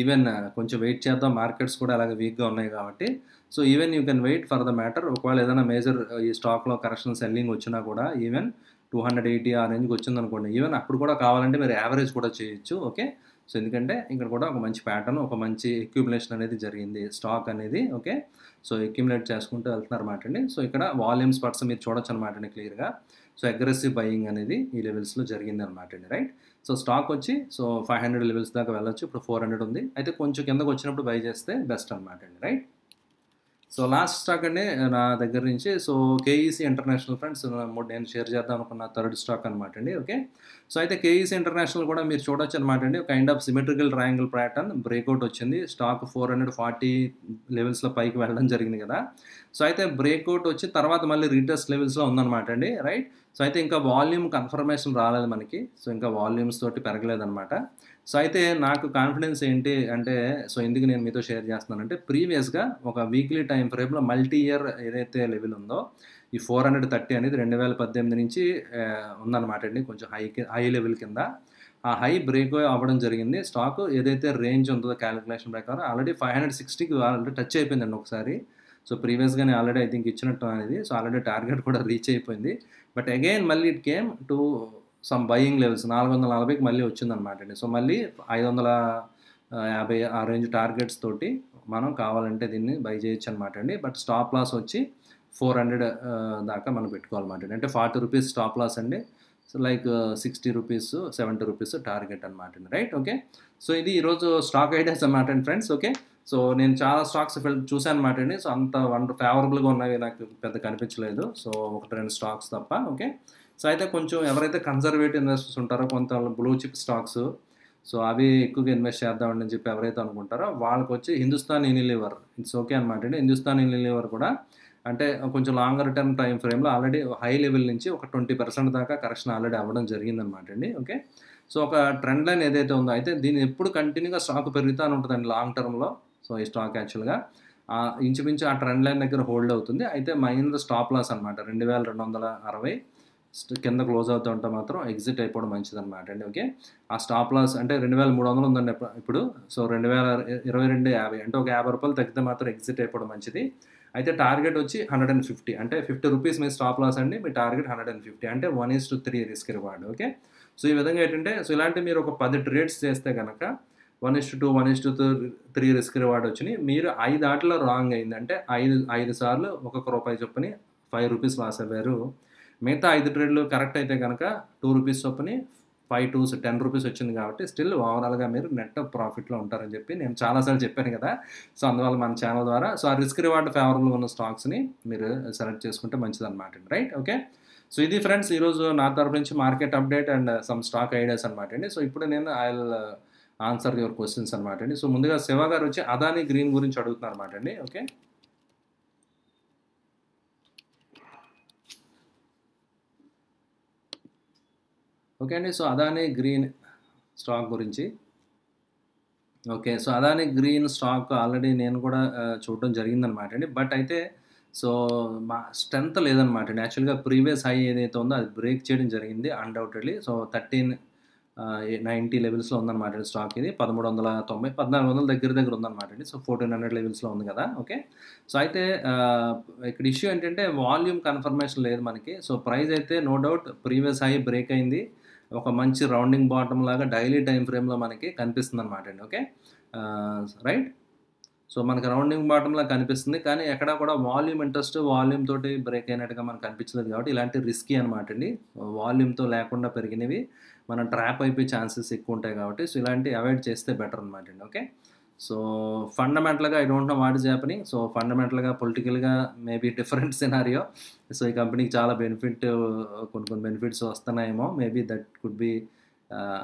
ఈవెన్ uh, కొంచెం వెయిట్ చేద్దాం మార్కెట్స్ కూడా అలాగే వీక్గా ఉన్నాయి కాబట్టి so even you can wait for the matter ఒకవేళ ఏదైనా మేజర్ uh, ఈ స్టాక్లో కరెక్షన్ సెల్లింగ్ వచ్చినా కూడా ఈవెన్ టూ హండ్రెడ్ ఎయిటీ ఆ రేంజ్కి వచ్చింది అనుకోండి ఈవెన్ అప్పుడు కూడా కావాలంటే మీరు యావరేజ్ కూడా చేయొచ్చు ఓకే సో ఎందుకంటే ఇక్కడ కూడా ఒక మంచి ప్యాటర్న్ ఒక మంచి ఎక్యుమిలేషన్ అనేది జరిగింది స్టాక్ అనేది ఓకే సో ఎక్యుమిలేట్ చేసుకుంటూ వెళ్తున్నారు అనమాట అండి సో ఇక్కడ వాల్యూమ్స్ పర్సన్ మీరు చూడొచ్చు అనమాట అండి క్లియర్గా సో అగ్రెసివ్ బయింగ్ అనేది ఈ లెవెల్స్లో జరిగింది అనమాట అండి రైట్ సో స్టాక్ వచ్చి సో ఫైవ్ హండ్రెడ్ లెవెల్స్ దాకా వెళ్ళొచ్చు ఇప్పుడు ఫోర్ హండ్రెడ్ ఉంది అయితే కొంచెం కిందకు వచ్చినప్పుడు బై చేస్తే బెస్ట్ అనమాట అండి రైట్ సో లాస్ట్ స్టాక్ అండి నా దగ్గర నుంచి సో కేఈసీ ఇంటర్నేషనల్ ఫ్రెండ్స్ నేను షేర్ చేద్దాం అనుకున్న థర్డ్ స్టాక్ అనమాట అండి ఓకే సో అయితే కేఈసీ ఇంటర్నేషనల్ కూడా మీరు చూడొచ్చు అనమాట అండి kind of symmetrical triangle pattern breakout వచ్చింది స్టాక్ ఫోర్ హండ్రెడ్ ఫార్టీ లెవెల్స్లో పైకి వెళ్ళడం జరిగింది కదా సో అయితే బ్రేక్అవుట్ వచ్చి తర్వాత మళ్ళీ రీటెస్ట్ లెవెల్స్లో ఉందన్నమాట అండి రైట్ సో అయితే ఇంకా వాల్యూమ్ కన్ఫర్మేషన్ రాలేదు మనకి సో ఇంకా వాల్యూమ్స్ తోటి పెరగలేదనమాట సో అయితే నాకు కాన్ఫిడెన్స్ ఏంటి అంటే సో ఎందుకు నేను మీతో షేర్ చేస్తున్నానంటే ప్రీవియస్గా ఒక వీక్లీ టైం ఫ్రేమ్లో మల్టీ ఇయర్ ఏదైతే లెవెల్ ఉందో ఈ ఫోర్ హండ్రెడ్ థర్టీ అనేది రెండు వేల పద్దెనిమిది నుంచి ఉందన్నమాట అండి కొంచెం హై హై లెవెల్ కింద ఆ హై బ్రేక్ అవ్వడం జరిగింది స్టాక్ ఏదైతే రేంజ్ ఉందో క్యాలిక్యులేషన్ ప్రకారం ఆల్రెడీ ఫైవ్ హండ్రెడ్ సిక్స్టీకి టచ్ అయిపోయిందండి ఒకసారి సో ప్రీవియస్గానే ఆల్రెడీ ఐ థింక్ ఇచ్చినట్టు అనేది సో ఆల్రెడీ టార్గెట్ కూడా రీచ్ అయిపోయింది బట్ అగైన్ మళ్ళీ it came to some buying levels నాలుగు వందల నలభైకి మళ్ళీ వచ్చిందనమాట అండి సో మళ్ళీ ఐదు వందల యాభై ఆ రేంజ్ టార్గెట్స్ తోటి మనం కావాలంటే దీన్ని బై చేయొచ్చు అనమాట అండి బట్ స్టాప్ లాస్ వచ్చి ఫోర్ హండ్రెడ్ దాకా మనం పెట్టుకోవాలన్నమాట అంటే ఫార్టీ రూపీస్ స్టాప్ లాస్ అండి so like sixty rupees seventy rupees target అనమాట అండి రైట్ ఓకే సో ఇది ఈరోజు స్టాక్ ఐడియాస్ అనమాట అండి ఫ్రెండ్స్ ఓకే సో నేను చాలా స్టాక్స్ చూశాను అనమాట అండి సో అంత వన్ ఫేవరబుల్గా ఉన్నవి నాకు పెద్ద కనిపించలేదు సో ఒకటి రెండు స్టాక్స్ తప్ప ఓకే సో అయితే కొంచెం ఎవరైతే కన్జర్వేటివ్ ఇన్వెస్టర్స్ ఉంటారో కొంత బ్లూ చిప్ స్టాక్స్ సో అవి ఎక్కువగా ఇన్వెస్ట్ చేద్దామండి అని చెప్పి ఎవరైతే అనుకుంటారో వాళ్ళకి వచ్చి హిందుస్థాన్ యూనిలివర్ ఇట్స్ ఓకే అనమాట అండి హిందుస్థాన్ యూనిలివర్ కూడా అంటే కొంచెం లాంగర్ టర్మ్ టైం ఫ్రేమ్లో ఆల్రెడీ హై లెవెల్ నుంచి ఒక ట్వంటీ పర్సెంట్ దాకా కరెక్షన్ ఆల్రెడీ అవ్వడం జరిగిందనమాట అండి ఓకే సో ఒక ట్రెండ్ లైన్ ఏదైతే ఉందో అయితే దీన్ని ఎప్పుడు కంటిన్యూగా స్టాక్ పెరుగుతూనే ఉంటుందండి లాంగ్ టర్మ్లో సో ఈ స్టాక్ యాక్చువల్గా ఇంచుమించు ఆ ట్రెండ్ లైన్ దగ్గర హోల్డ్ అవుతుంది అయితే మైనర్ స్టాప్ లాస్ అనమాట రెండు వేల రెండు వందల అరవై కింద క్లోజ్ అవుతూ ఉంటే మాత్రం ఎగ్జిట్ అయిపోవడం మంచిది అనమాట అండి ఓకే ఆ స్టాప్ లాస్ అంటే రెండు వేల మూడు వందలు ఉందండి ఇప్పుడు సో రెండు వేల ఇరవై రెండు యాభై అంటే ఒక యాభై రూపాయలు తగ్గితే మాత్రం ఎగ్జిట్ అయిపోవడం మంచిది అయితే టార్గెట్ వచ్చి హండ్రెడ్ అండ్ ఫిఫ్టీ అంటే ఫిఫ్టీ రూపీస్ మీ స్టాప్ లాస్ అండి మీ టార్గెట్ హండ్రెడ్ అండ్ ఫిఫ్టీ అంటే one is to three risk reward okay so ఈ విధంగా ఏంటంటే సో ఇలాంటి మీరు ఒక పది ట్రేడ్స్ చేస్తే కనుక one is to one is to three risk reward వచ్చినాయి మీరు ఐదు ఆటలో రాంగ్ అయిందంటే ఐదు ఐదు సార్లు ఒక్కొక్క రూపాయి చొప్పుని ఫైవ్ రూపీస్ లాస్ అయ్యారు మిగతా ఐదు ట్రేడ్లు కరెక్ట్ అయితే కనుక టూ రూపీస్ చొప్పుని ఫైవ్ టూస్ టెన్ రూపీస్ వచ్చింది కాబట్టి స్టిల్ ఓవరాల్గా మీరు నెట్ ప్రాఫిట్లో ఉంటారని చెప్పి నేను చాలాసార్లు చెప్పాను కదా సో అందువల్ల మన ఛానల్ ద్వారా సో ఆ రిస్క్ రివార్డ్ ఫేవరబుల్ ఉన్న స్టాక్స్ని మీరు సెలెక్ట్ చేసుకుంటే అనమాట రైట్ ఓకే సో ఇది ఫ్రెండ్స్ ఈరోజు నా తరపు నుంచి market update and some stock ideas అనమాట అండి సో ఇప్పుడు నేను ఐ ఆన్సర్ యువర్ క్వశ్చన్స్ అనమాట అండి సో ముందుగా శివ గారు వచ్చి అదాని గ్రీన్ గురించి అడుగుతున్నారు అనమాట అండి ఓకే ఓకే అండి సో అదానీ గ్రీన్ స్టాక్ గురించి okay so Adani green stock already నేను కూడా చూడడం జరిగిందనమాట అండి బట్ అయితే సో మా స్ట్రెంత్ లేదనమాట అండి యాక్చువల్గా ప్రీవియస్ హై ఏదైతే ఉందో అది బ్రేక్ చేయడం జరిగింది అన్డౌటెడ్లీ సో థర్టీన్ నైంటీ లెవెల్స్లో ఉందన్నమాట అండి స్టాక్ ఇది పదమూడు వందల తొంభై పద్నాలుగు వందల దగ్గర దగ్గర ఉందన్నమాట అండి సో ఫోర్టీన్ హండ్రెడ్ లెవెల్స్లో ఉంది కదా ఓకే సో అయితే ఇక్కడ ఇష్యూ ఏంటంటే వాల్యూమ్ కన్ఫర్మేషన్ లేదు మనకి సో ప్రైస్ అయితే no doubt previous high break అయింది ఒక మంచి రౌండింగ్ బాటమ్ లాగా డైలీ టైం ఫ్రేమ్లో మనకి కనిపిస్తుంది అనమాట అండి ఓకే రైట్ సో మనకి రౌండింగ్ బాటంలో కనిపిస్తుంది కానీ ఎక్కడ కూడా వాల్యూమ్ ఇంట్రెస్ట్ వాల్యూమ్ తోటి బ్రేక్ అయినట్టుగా మనకు కనిపించలేదు కాబట్టి ఇలాంటి రిస్కీ అనమాట అండి వాల్యూమ్తో లేకుండా పెరిగినవి మనం ట్రాప్ అయిపోయే ఛాన్సెస్ ఎక్కువ ఉంటాయి కాబట్టి సో ఇలాంటివి అవాయిడ్ చేస్తే బెటర్ అనమాట అండి ఓకే సో ఫండమెంటల్గా I don't know what is happening so ఫండమెంటల్గా పొలిటికల్గా మేబీ డిఫరెంట్ సినారియో సో ఈ కంపెనీకి చాలా బెనిఫిట్ కొన్ని కొన్ని బెనిఫిట్స్ వస్తున్నాయేమో maybe that could be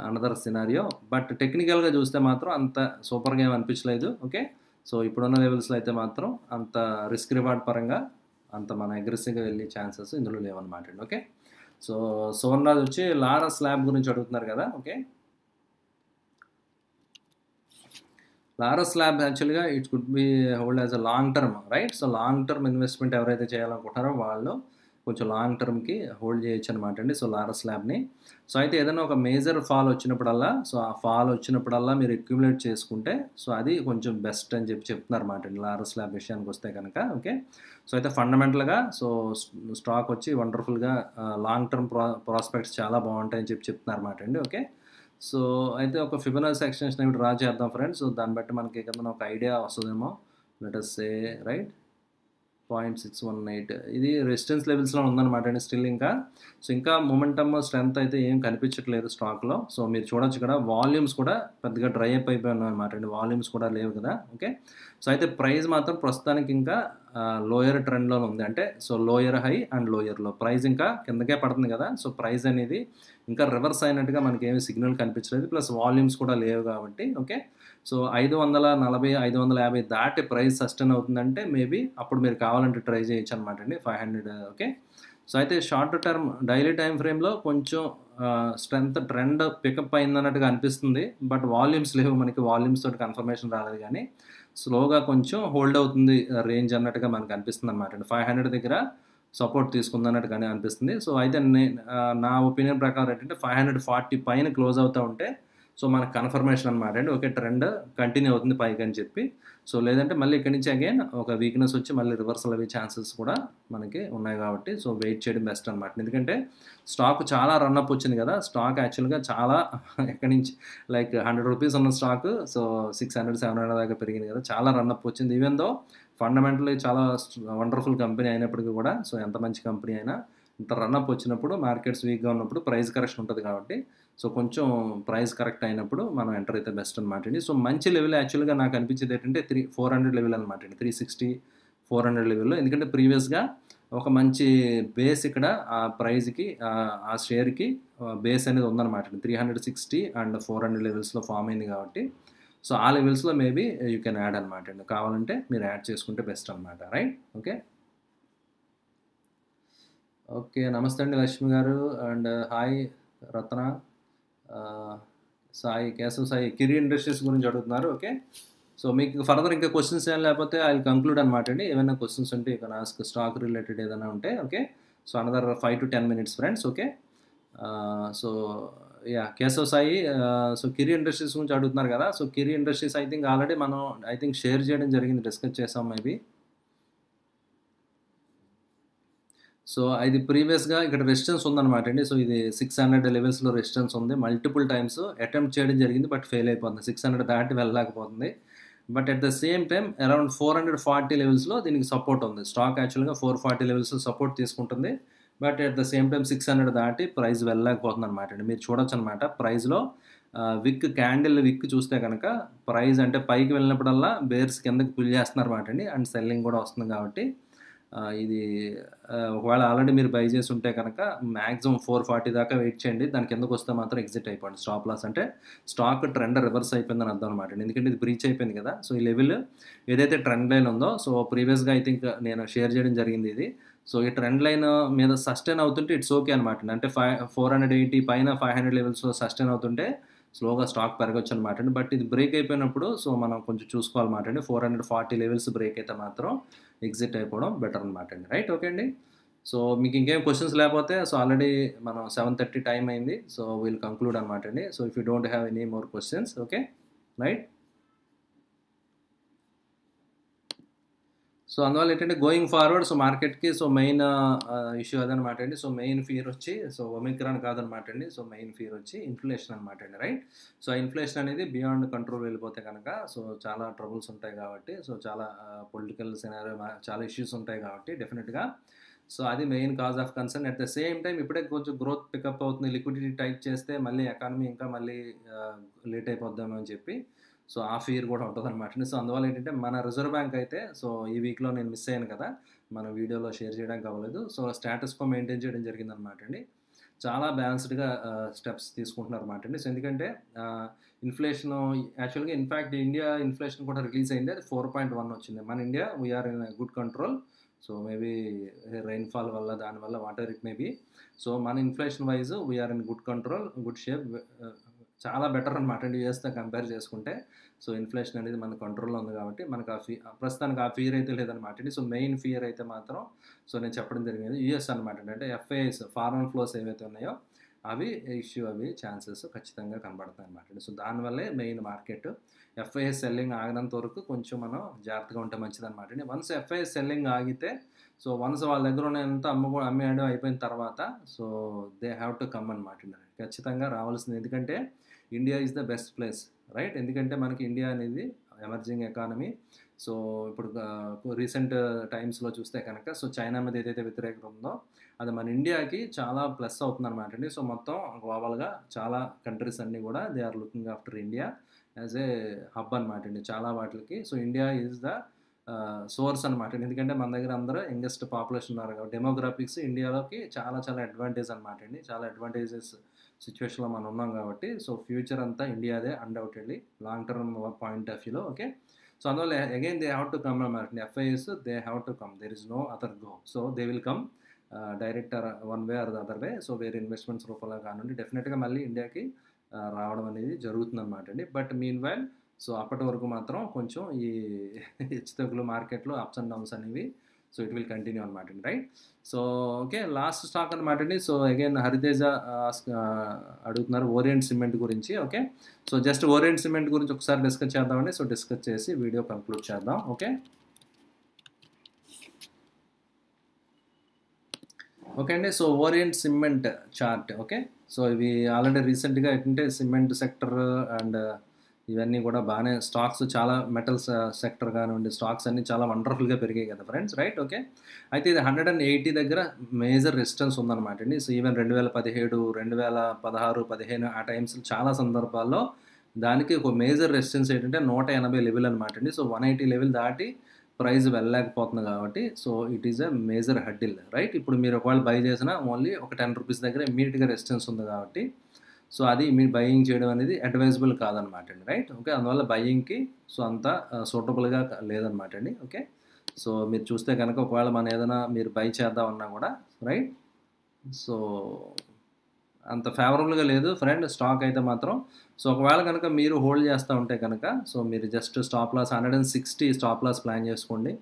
another scenario but టెక్నికల్గా చూస్తే మాత్రం అంత సూపర్గా ఏమి అనిపించలేదు ఓకే సో ఇప్పుడున్న లెవెల్స్లో అయితే మాత్రం అంత రిస్క్ రివార్డ్ పరంగా అంత మన అగ్రెసివ్గా వెళ్ళే ఛాన్సెస్ ఇందులో లేవన్నమాట అండి ఓకే సో సువర్ణరాజ్ వచ్చి లారా స్లాబ్ గురించి అడుగుతున్నారు కదా ఓకే లారస్ స్లాబ్ యాక్చువల్గా it could be hold as a long term right so long term investment ఎవరైతే చేయాలనుకుంటారో వాళ్ళు కొంచెం లాంగ్ టర్మ్కి హోల్డ్ చేయొచ్చు అనమాట అండి సో లారస్ ల్యాబ్ని సో అయితే ఏదైనా ఒక మేజర్ ఫాల్ వచ్చినప్పుడల్లా సో ఆ ఫాల్ వచ్చినప్పుడల్లా మీరు అక్యుములేట్ చేసుకుంటే సో అది కొంచెం బెస్ట్ అని చెప్పి చెప్తున్నారు అనమాట అండి లారస్ స్లాబ్ విషయానికి వస్తే కనుక ఓకే సో అయితే ఫండమెంటల్గా సో స్టాక్ వచ్చి వండర్ఫుల్గా లాంగ్ టర్మ్ ప్రా ప్రాస్పెక్ట్స్ చాలా బాగుంటాయని చెప్పి చెప్తున్నారు అనమాట అండి ఓకే సో అయితే ఒక ఫిబనాన్స్ ఎక్స్టెన్షన్ ఏమిటి రా చేద్దాం ఫ్రెండ్స్ సో దాన్ని బట్టి మనకి ఏదైనా ఒక ఐడియా వస్తుందేమో let say right point six one eight ఇది రెసిస్టెన్స్ లెవెల్స్లో ఉందన్నమాట అండి స్టిల్ ఇంకా సో ఇంకా మొమెంటమ్ స్ట్రెంత్ అయితే ఏం కనిపించట్లేదు స్టాక్లో సో మీరు చూడొచ్చు ఇక్కడ వాల్యూమ్స్ కూడా పెద్దగా డ్రై అప్ అయిపోయాను అనమాట అండి వాల్యూమ్స్ కూడా లేవు కదా ఓకే సో అయితే ప్రైస్ మాత్రం ప్రస్తుతానికి ఇంకా లోయర్ ట్రెండ్లో ఉంది అంటే సో లోయర్ హై అండ్ లోయర్లో ప్రైస్ ఇంకా కిందకే పడుతుంది కదా సో ప్రైస్ అనేది ఇంకా రివర్స్ అయినట్టుగా మనకి ఏమి సిగ్నల్ కనిపించలేదు ప్లస్ వాల్యూమ్స్ కూడా లేవు కాబట్టి ఓకే సో ఐదు వందల నలభై ఐదు వందల యాభై దాటి ప్రైస్ సస్టైన్ అవుతుందంటే మేబీ అప్పుడు మీరు కావాలంటే ట్రై చేయొచ్చు అనమాట అండి ఫైవ్ హండ్రెడ్ ఓకే సో అయితే షార్ట్ టర్మ్ డైలీ టైం ఫ్రేమ్లో కొంచెం స్ట్రెంత్ ట్రెండ్ పికప్ అయిందన్నట్టుగా అనిపిస్తుంది బట్ వాల్యూమ్స్ లేవు మనకి వాల్యూమ్స్ తోటి కన్ఫర్మేషన్ రాలేదు కానీ స్లోగా కొంచెం హోల్డ్ అవుతుంది రేంజ్ అన్నట్టుగా మనకు అనిపిస్తుంది అనమాట అండి ఫైవ్ హండ్రెడ్ దగ్గర సపోర్ట్ కానీ అనిపిస్తుంది సో అయితే నా ఒపీనియన్ ప్రకారం ఏంటంటే ఫైవ్ హండ్రెడ్ ఫార్టీ పైన క్లోజ్ అవుతూ ఉంటే సో మనకు కన్ఫర్మేషన్ అనమాట అండి ఓకే ట్రెండ్ కంటిన్యూ అవుతుంది పైకి అని చెప్పి సో లేదంటే మళ్ళీ ఇక్కడి నుంచి అగైన్ ఒక వీక్నెస్ వచ్చి మళ్ళీ రివర్సల్ అయ్యే ఛాన్సెస్ కూడా మనకి ఉన్నాయి కాబట్టి సో వెయిట్ చేయడం బెస్ట్ అనమాట ఎందుకంటే స్టాక్ చాలా రన్అప్ వచ్చింది కదా స్టాక్ యాక్చువల్గా చాలా ఎక్కడి నుంచి లైక్ హండ్రెడ్ రూపీస్ ఉన్న stock so six hundred seven hundred దాకా పెరిగింది కదా చాలా రన్అప్ వచ్చింది ఈవెన్ దో ఫండమెంటల్ చాలా వండర్ఫుల్ కంపెనీ అయినప్పటికీ కూడా సో ఎంత మంచి కంపెనీ అయినా ఇంత రన్అప్ వచ్చినప్పుడు మార్కెట్స్ వీక్గా ఉన్నప్పుడు ప్రైస్ కరెక్షన్ ఉంటుంది కాబట్టి సో కొంచెం ప్రైస్ కరెక్ట్ అయినప్పుడు మనం ఎంటర్ అయితే బెస్ట్ అనమాట అండి సో మంచి లెవెల్ యాక్చువల్గా నాకు అనిపించేది ఏంటంటే త్రీ ఫోర్ హండ్రెడ్ లెవెల్ అనమాట అండి త్రీ సిక్స్టీ ఫోర్ హండ్రెడ్ లెవెల్లో ఎందుకంటే ప్రీవియస్గా ఒక మంచి బేస్ ఇక్కడ ఆ ప్రైజ్కి ఆ షేర్కి బేస్ అనేది ఉందన్నమాట three hundred sixty and four hundred లెవెల్స్లో ఫామ్ అయింది కాబట్టి సో ఆ లెవెల్స్లో మేబీ యూ కెన్ యాడ్ అనమాట అండి కావాలంటే మీరు యాడ్ చేసుకుంటే బెస్ట్ అనమాట రైట్ ఓకే ఓకే నమస్తే అండి లక్ష్మి గారు and hi Ratna Sai Keshav Sai Kiri industries గురించి అడుగుతున్నారు ఓకే సో మీకు ఫర్దర్ ఇంకా క్వశ్చన్స్ ఏం లేకపోతే ఐ కంక్లూడ్ అనమాట అండి ఏమైనా క్వశ్చన్స్ ఉంటే ఇక్కడ ఆస్క్ స్టాక్ రిలేటెడ్ ఏదైనా ఉంటే okay so another five to ten minutes friends okay so ya Keshav Sai so Kiri industries గురించి అడుగుతున్నారు కదా so Kiri industries I think already మనం ఐ థింక్ షేర్ చేయడం జరిగింది డిస్కస్ చేసాం మేబీ సో ఇది ప్రీవియస్గా ఇక్కడ రెసిస్టెన్స్ ఉందన్నమాట అండి సో ఇది సిక్స్ హండ్రెడ్ లెవెల్స్లో రెసిస్టెన్స్ ఉంది మల్టిపుల్ టైమ్స్ అటెంప్ట్ చేయడం జరిగింది బట్ ఫెయిల్ అయిపోతుంది సిక్స్ హండ్రెడ్ దాటి వెళ్ళలేకపోతుంది but at the same time around four hundred forty లెవెల్స్లో దీనికి సపోర్ట్ ఉంది స్టాక్ యాక్చువల్గా ఫోర్ ఫార్టీ లెవెల్స్లో సపోర్ట్ తీసుకుంటుంది but at the same time six hundred దాటి ప్రైస్ వెళ్ళలేకపోతుంది అనమాట అండి మీరు చూడొచ్చు అనమాట ప్రైస్లో విక్ క్యాండిల్ విక్ చూస్తే కనుక ప్రైస్ అంటే పైకి వెళ్ళినప్పుడల్లా బేర్స్ కిందకి పుల్ చేస్తున్నారు అండి అండ్ సెల్లింగ్ కూడా వస్తుంది కాబట్టి ఇది ఒకవేళ ఆల్రెడీ మీరు బై చేసి ఉంటే కనుక మ్యాక్సిమం ఫోర్ ఫార్టీ దాకా వెయిట్ చేయండి దాని కిందకు వస్తే మాత్రం ఎగ్జిట్ అయిపోండి స్టాప్ లాస్ అంటే స్టాక్ ట్రెండ్ రివర్స్ అయిపోయిందని అర్థం అనమాట ఎందుకంటే ఇది బ్రీచ్ అయిపోయింది కదా సో ఈ లెవెల్ ఏదైతే ట్రెండ్ లైన్ ఉందో సో ప్రీవియస్గా ఐ థింక్ నేను షేర్ చేయడం జరిగింది ఇది సో ఈ ట్రెండ్ లైన్ మీద సస్టైన్ అవుతుంటే ఇట్స్ ఓకే అనమాట అంటే ఫైవ్ ఫోర్ హండ్రెడ్ ఎయిటీ పైన ఫైవ్ హండ్రెడ్ లెవెల్స్ సస్టైన్ అవుతుంటే స్లోగా స్టాక్ పెరగచ్చు అనమాట బట్ ఇది బ్రేక్ అయిపోయినప్పుడు సో మనం కొంచెం చూసుకోవాలన్నమాట అండి four hundred forty levels break అయితే మాత్రం ఎగ్జిట్ అయిపోవడం బెటర్ అనమాట అండి రైట్ ఓకే అండి సో మీకు ఇంకేం క్వశ్చన్స్ లేకపోతే సో ఆల్రెడీ మనం సెవెన్ థర్టీ టైం అయింది సో వీల్ కంక్లూడ్ అనమాట అండి so if you don't have any more questions okay right so అందువల్ల ఏంటంటే గోయింగ్ ఫార్వర్డ్ సో మార్కెట్కి సో మెయిన్ ఇష్యూ అదనమాట అండి సో మెయిన్ ఫీర్ వచ్చి సో ఒమిక్రాన్ కాదనమాట అండి సో మెయిన్ ఫీర్ వచ్చి ఇన్ఫ్లేషన్ అనమాట అండి రైట్ సో ఇన్ఫ్లేషన్ అనేది బియాండ్ కంట్రోల్ వెళ్ళిపోతే కనుక సో చాలా ట్రబుల్స్ ఉంటాయి కాబట్టి సో చాలా పొలిటికల్ uh, సినారీ చాలా ఇష్యూస్ ఉంటాయి కాబట్టి డెఫినెట్గా సో అది main cause of concern at the same time ఇప్పుడే కొంచెం గ్రోత్ పికప్ అవుతుంది లిక్విడిటీ టైట్ చేస్తే మళ్ళీ ఎకానమీ ఇంకా మళ్ళీ లేట్ uh, అయిపోద్దామని చెప్పి సో ఆ ఫియర్ కూడా ఉంటుంది అనమాట సో అందువల్ల ఏంటంటే మన రిజర్వ్ బ్యాంక్ అయితే సో ఈ వీక్లో నేను మిస్ అయ్యాను కదా మన వీడియోలో షేర్ చేయడానికి అవ్వలేదు సో స్టేటస్ కో మెయింటైన్ చేయడం జరిగింది అనమాట అండి చాలా బ్యాలన్స్డ్గా స్టెప్స్ తీసుకుంటున్నారు అనమాట అండి సో ఎందుకంటే ఇన్ఫ్లేషన్ యాక్చువల్గా ఇన్ఫ్యాక్ట్ ఇండియా ఇన్ఫ్లేషన్ కూడా రిలీజ్ అయింది అది ఫోర్ పాయింట్ వన్ వచ్చింది మన India we're in good control so maybe rainfall వల్ల దానివల్ల వాటర్ ఇట్ మేబీ సో మన inflation wise we're in good control good shape చాలా బెటర్ అనమాట అండి యూఎస్తో కంపేర్ చేసుకుంటే సో ఇన్ఫ్లేషన్ అనేది మన కంట్రోల్లో ఉంది కాబట్టి మనకు ఆ ఫీ ప్రస్తుతానికి ఆ ఫియర్ అయితే లేదనమాట అండి సో మెయిన్ ఫియర్ అయితే మాత్రం సో నేను చెప్పడం జరిగింది యూఎస్ అనమాట అంటే ఎఫ్ఐఎస్ ఫారెన్ ఫ్లోస్ ఏవైతే ఉన్నాయో అవి ఇష్యూ అవి ఛాన్సెస్ ఖచ్చితంగా కనబడతాయి అనమాట సో దానివల్లే మెయిన్ మార్కెట్ ఎఫ్ఐఎస్ సెల్లింగ్ ఆగినంత వరకు కొంచెం మనం జాగ్రత్తగా ఉంటే మంచిది అనమాట అండి వన్స్ ఎఫ్ఐఎస్ సెల్లింగ్ ఆగితే సో వన్స్ వాళ్ళ దగ్గర ఉన్నంత అమ్ముకో అమ్మేయడం అయిపోయిన తర్వాత so they have to come అనమాట ఖచ్చితంగా రావాల్సింది ఎందుకంటే India is the best place right ఎందుకంటే మనకి ఇండియా అనేది ఎమర్జింగ్ ఎకానమీ సో ఇప్పుడు రీసెంట్ టైమ్స్లో చూస్తే కనుక సో చైనా మీద ఏదైతే వ్యతిరేకత ఉందో అది మన ఇండియాకి చాలా ప్లస్ అవుతుంది అనమాట అండి సో మొత్తం గ్లోబల్గా చాలా కంట్రీస్ అన్నీ కూడా they are looking after India as a hub అనమాట అండి చాలా వాటికి so India is the source అనమాట అండి ఎందుకంటే మన దగ్గర అందరూ యంగెస్ట్ పాపులేషన్ ఉన్నారు కాబట్టి డెమోగ్రాఫిక్స్ ఇండియాలోకి చాలా చాలా అడ్వాంటేజ్ అనమాట అండి చాలా అడ్వాంటేజెస్ సిచ్యువేషన్లో మనం ఉన్నాం కాబట్టి సో ఫ్యూచర్ అంతా ఇండియాదే undoubtedly long term point of వ్యూలో ఓకే సో అందువల్ల again they have to come అనమాట FIs they have to come there is no other go so they will come direct one way or other way so వేరే ఇన్వెస్ట్మెంట్స్ రూపంలో కానివ్వండి డెఫినెట్గా మళ్ళీ ఇండియాకి uh, రావడం అనేది జరుగుతుంది అనమాట అండి బట్ మీన్ వైల్ సో అప్పటి వరకు మాత్రం కొంచెం ఈ హెచ్చుతగ్గులు మార్కెట్లో అప్స్ అండ్ డౌన్స్ అనేవి సో ఇట్ విల్ కంటిన్యూ అనమాట right so okay last stock అనమాట అండి సో అగైన్ హరితేజ అడుగుతున్నారు ఓరియంట్ సిమెంట్ గురించి okay so just Orient Cement గురించి ఒకసారి డిస్కస్ చేద్దామండి సో డిస్కస్ చేసి వీడియో కంక్లూడ్ చేద్దాం ఓకే ఓకే అండి so Orient Cement chart okay so ఇవి ఆల్రెడీ రీసెంట్గా ఏంటంటే సిమెంట్ సెక్టర్ అండ్ ఇవన్నీ కూడా బాగానే స్టాక్స్ చాలా మెటల్స్ సెక్టర్ కానివ్వండి స్టాక్స్ అన్నీ చాలా వండర్ఫుల్గా పెరిగాయి కదా ఫ్రెండ్స్ రైట్ ఓకే అయితే ఇది హండ్రెడ్ అండ్ ఎయిటీ దగ్గర మేజర్ రెసిస్టెన్స్ ఉందన్నమాట అండి సో ఈవెన్ రెండు వేల పదిహేడు రెండు వేల పదహారు పదిహేను ఆ టైమ్స్ చాలా సందర్భాల్లో దానికి ఒక మేజర్ రెసిస్టెన్స్ ఏంటంటే నూట ఎనభై లెవెల్ అనమాట అండి సో వన్ ఎయిటీ లెవెల్ దాటి ప్రైస్ వెళ్ళలేకపోతుంది కాబట్టి so it is a major hurdle right ఇప్పుడు మీరు ఒకవేళ బై చేసినా ఓన్లీ ఒక టెన్ రూపీస్ దగ్గర ఇమీడియట్గా రెసిస్టెన్స్ ఉంది కాబట్టి సో అది మీరు బయ్యింగ్ చేయడం అనేది అడ్వైజబుల్ కాదనమాట అండి రైట్ ఓకే అందువల్ల బయ్యింగ్కి సో అంత సూటబుల్గా లేదనమాట అండి ఓకే సో మీరు చూస్తే కనుక ఒకవేళ మనం ఏదైనా మీరు బై చేద్దాం అన్నా కూడా రైట్ సో అంత ఫేవరబుల్గా లేదు ఫ్రెండ్ స్టాక్ అయితే మాత్రం సో ఒకవేళ కనుక మీరు హోల్డ్ చేస్తూ ఉంటే కనుక సో మీరు just stop loss hundred and sixty stop loss plan చేసుకోండి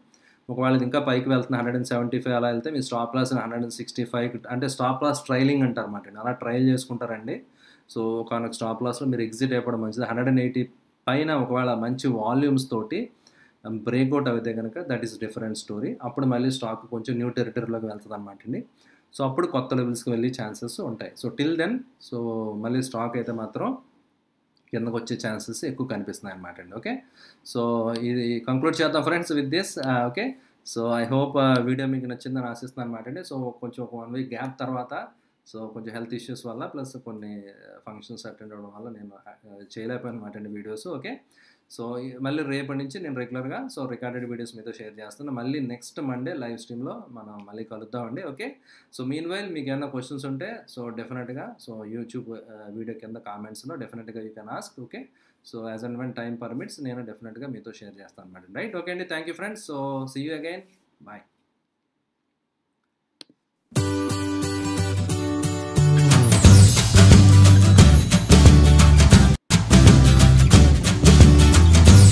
ఒకవేళ ఇంకా పైకి వెళ్తున్న హండ్రెడ్ అండ్ సెవెంటీ ఫైవ్ అలా వెళ్తే మీ stop loss hundred and sixty five అంటే స్టాప్ లాస్ ట్రైలింగ్ అంటారు అన్నమాట అలా ట్రైల్ చేసుకుంటారండి సో ఒకనొక స్టాప్ లాస్లో మీరు ఎగ్జిట్ అయిపోవడం మంచిది హండ్రెడ్ అండ్ ఎయిటీ పైన ఒకవేళ మంచి వాల్యూమ్స్ తోటి బ్రేక్అవుట్ um, అయితే కనుక దట్ ఈస్ డిఫరెంట్ స్టోరీ అప్పుడు మళ్ళీ స్టాక్ కొంచెం న్యూ టెరిటరీలోకి వెళ్తుంది అనమాట అండి సో అప్పుడు కొత్త లెవెల్స్కి వెళ్ళే ఛాన్సెస్ ఉంటాయి సో టిల్ దెన్ సో మళ్ళీ స్టాక్ అయితే మాత్రం కిందకు వచ్చే ఛాన్సెస్ ఎక్కువ కనిపిస్తున్నాయి అనమాట అండి ఓకే సో ఇది కంక్లూడ్ చేద్దాం friends with this okay so I hope video మీకు నచ్చిందని ఆశిస్తున్నాను అనమాట అండి సో కొంచెం ఒక వన్ వీక్ గ్యాప్ తర్వాత సో కొంచెం హెల్త్ ఇష్యూస్ వల్ల ప్లస్ కొన్ని ఫంక్షన్స్ అటెండ్ అవ్వడం వల్ల నేను చేయలేకపోయాను మాట వీడియోస్ ఓకే సో మళ్ళీ రేపటి నుంచి నేను రెగ్యులర్గా సో రికార్డెడ్ వీడియోస్ మీతో షేర్ చేస్తాను మళ్ళీ నెక్స్ట్ మండే లైవ్ స్ట్రీమ్లో మనం మళ్ళీ కలుద్దామండి ఓకే సో మీన్ వైల్ మీకు ఏమైనా క్వశ్చన్స్ ఉంటే సో డెఫినెట్గా సో యూట్యూబ్ వీడియో కింద కామెంట్స్లో డెఫినెట్గా you can ask okay so as and when time permits నేను డెఫినెట్గా మీతో షేర్ చేస్తాను అనమాట రైట్ ఓకే అండి thank you friends so see you again bye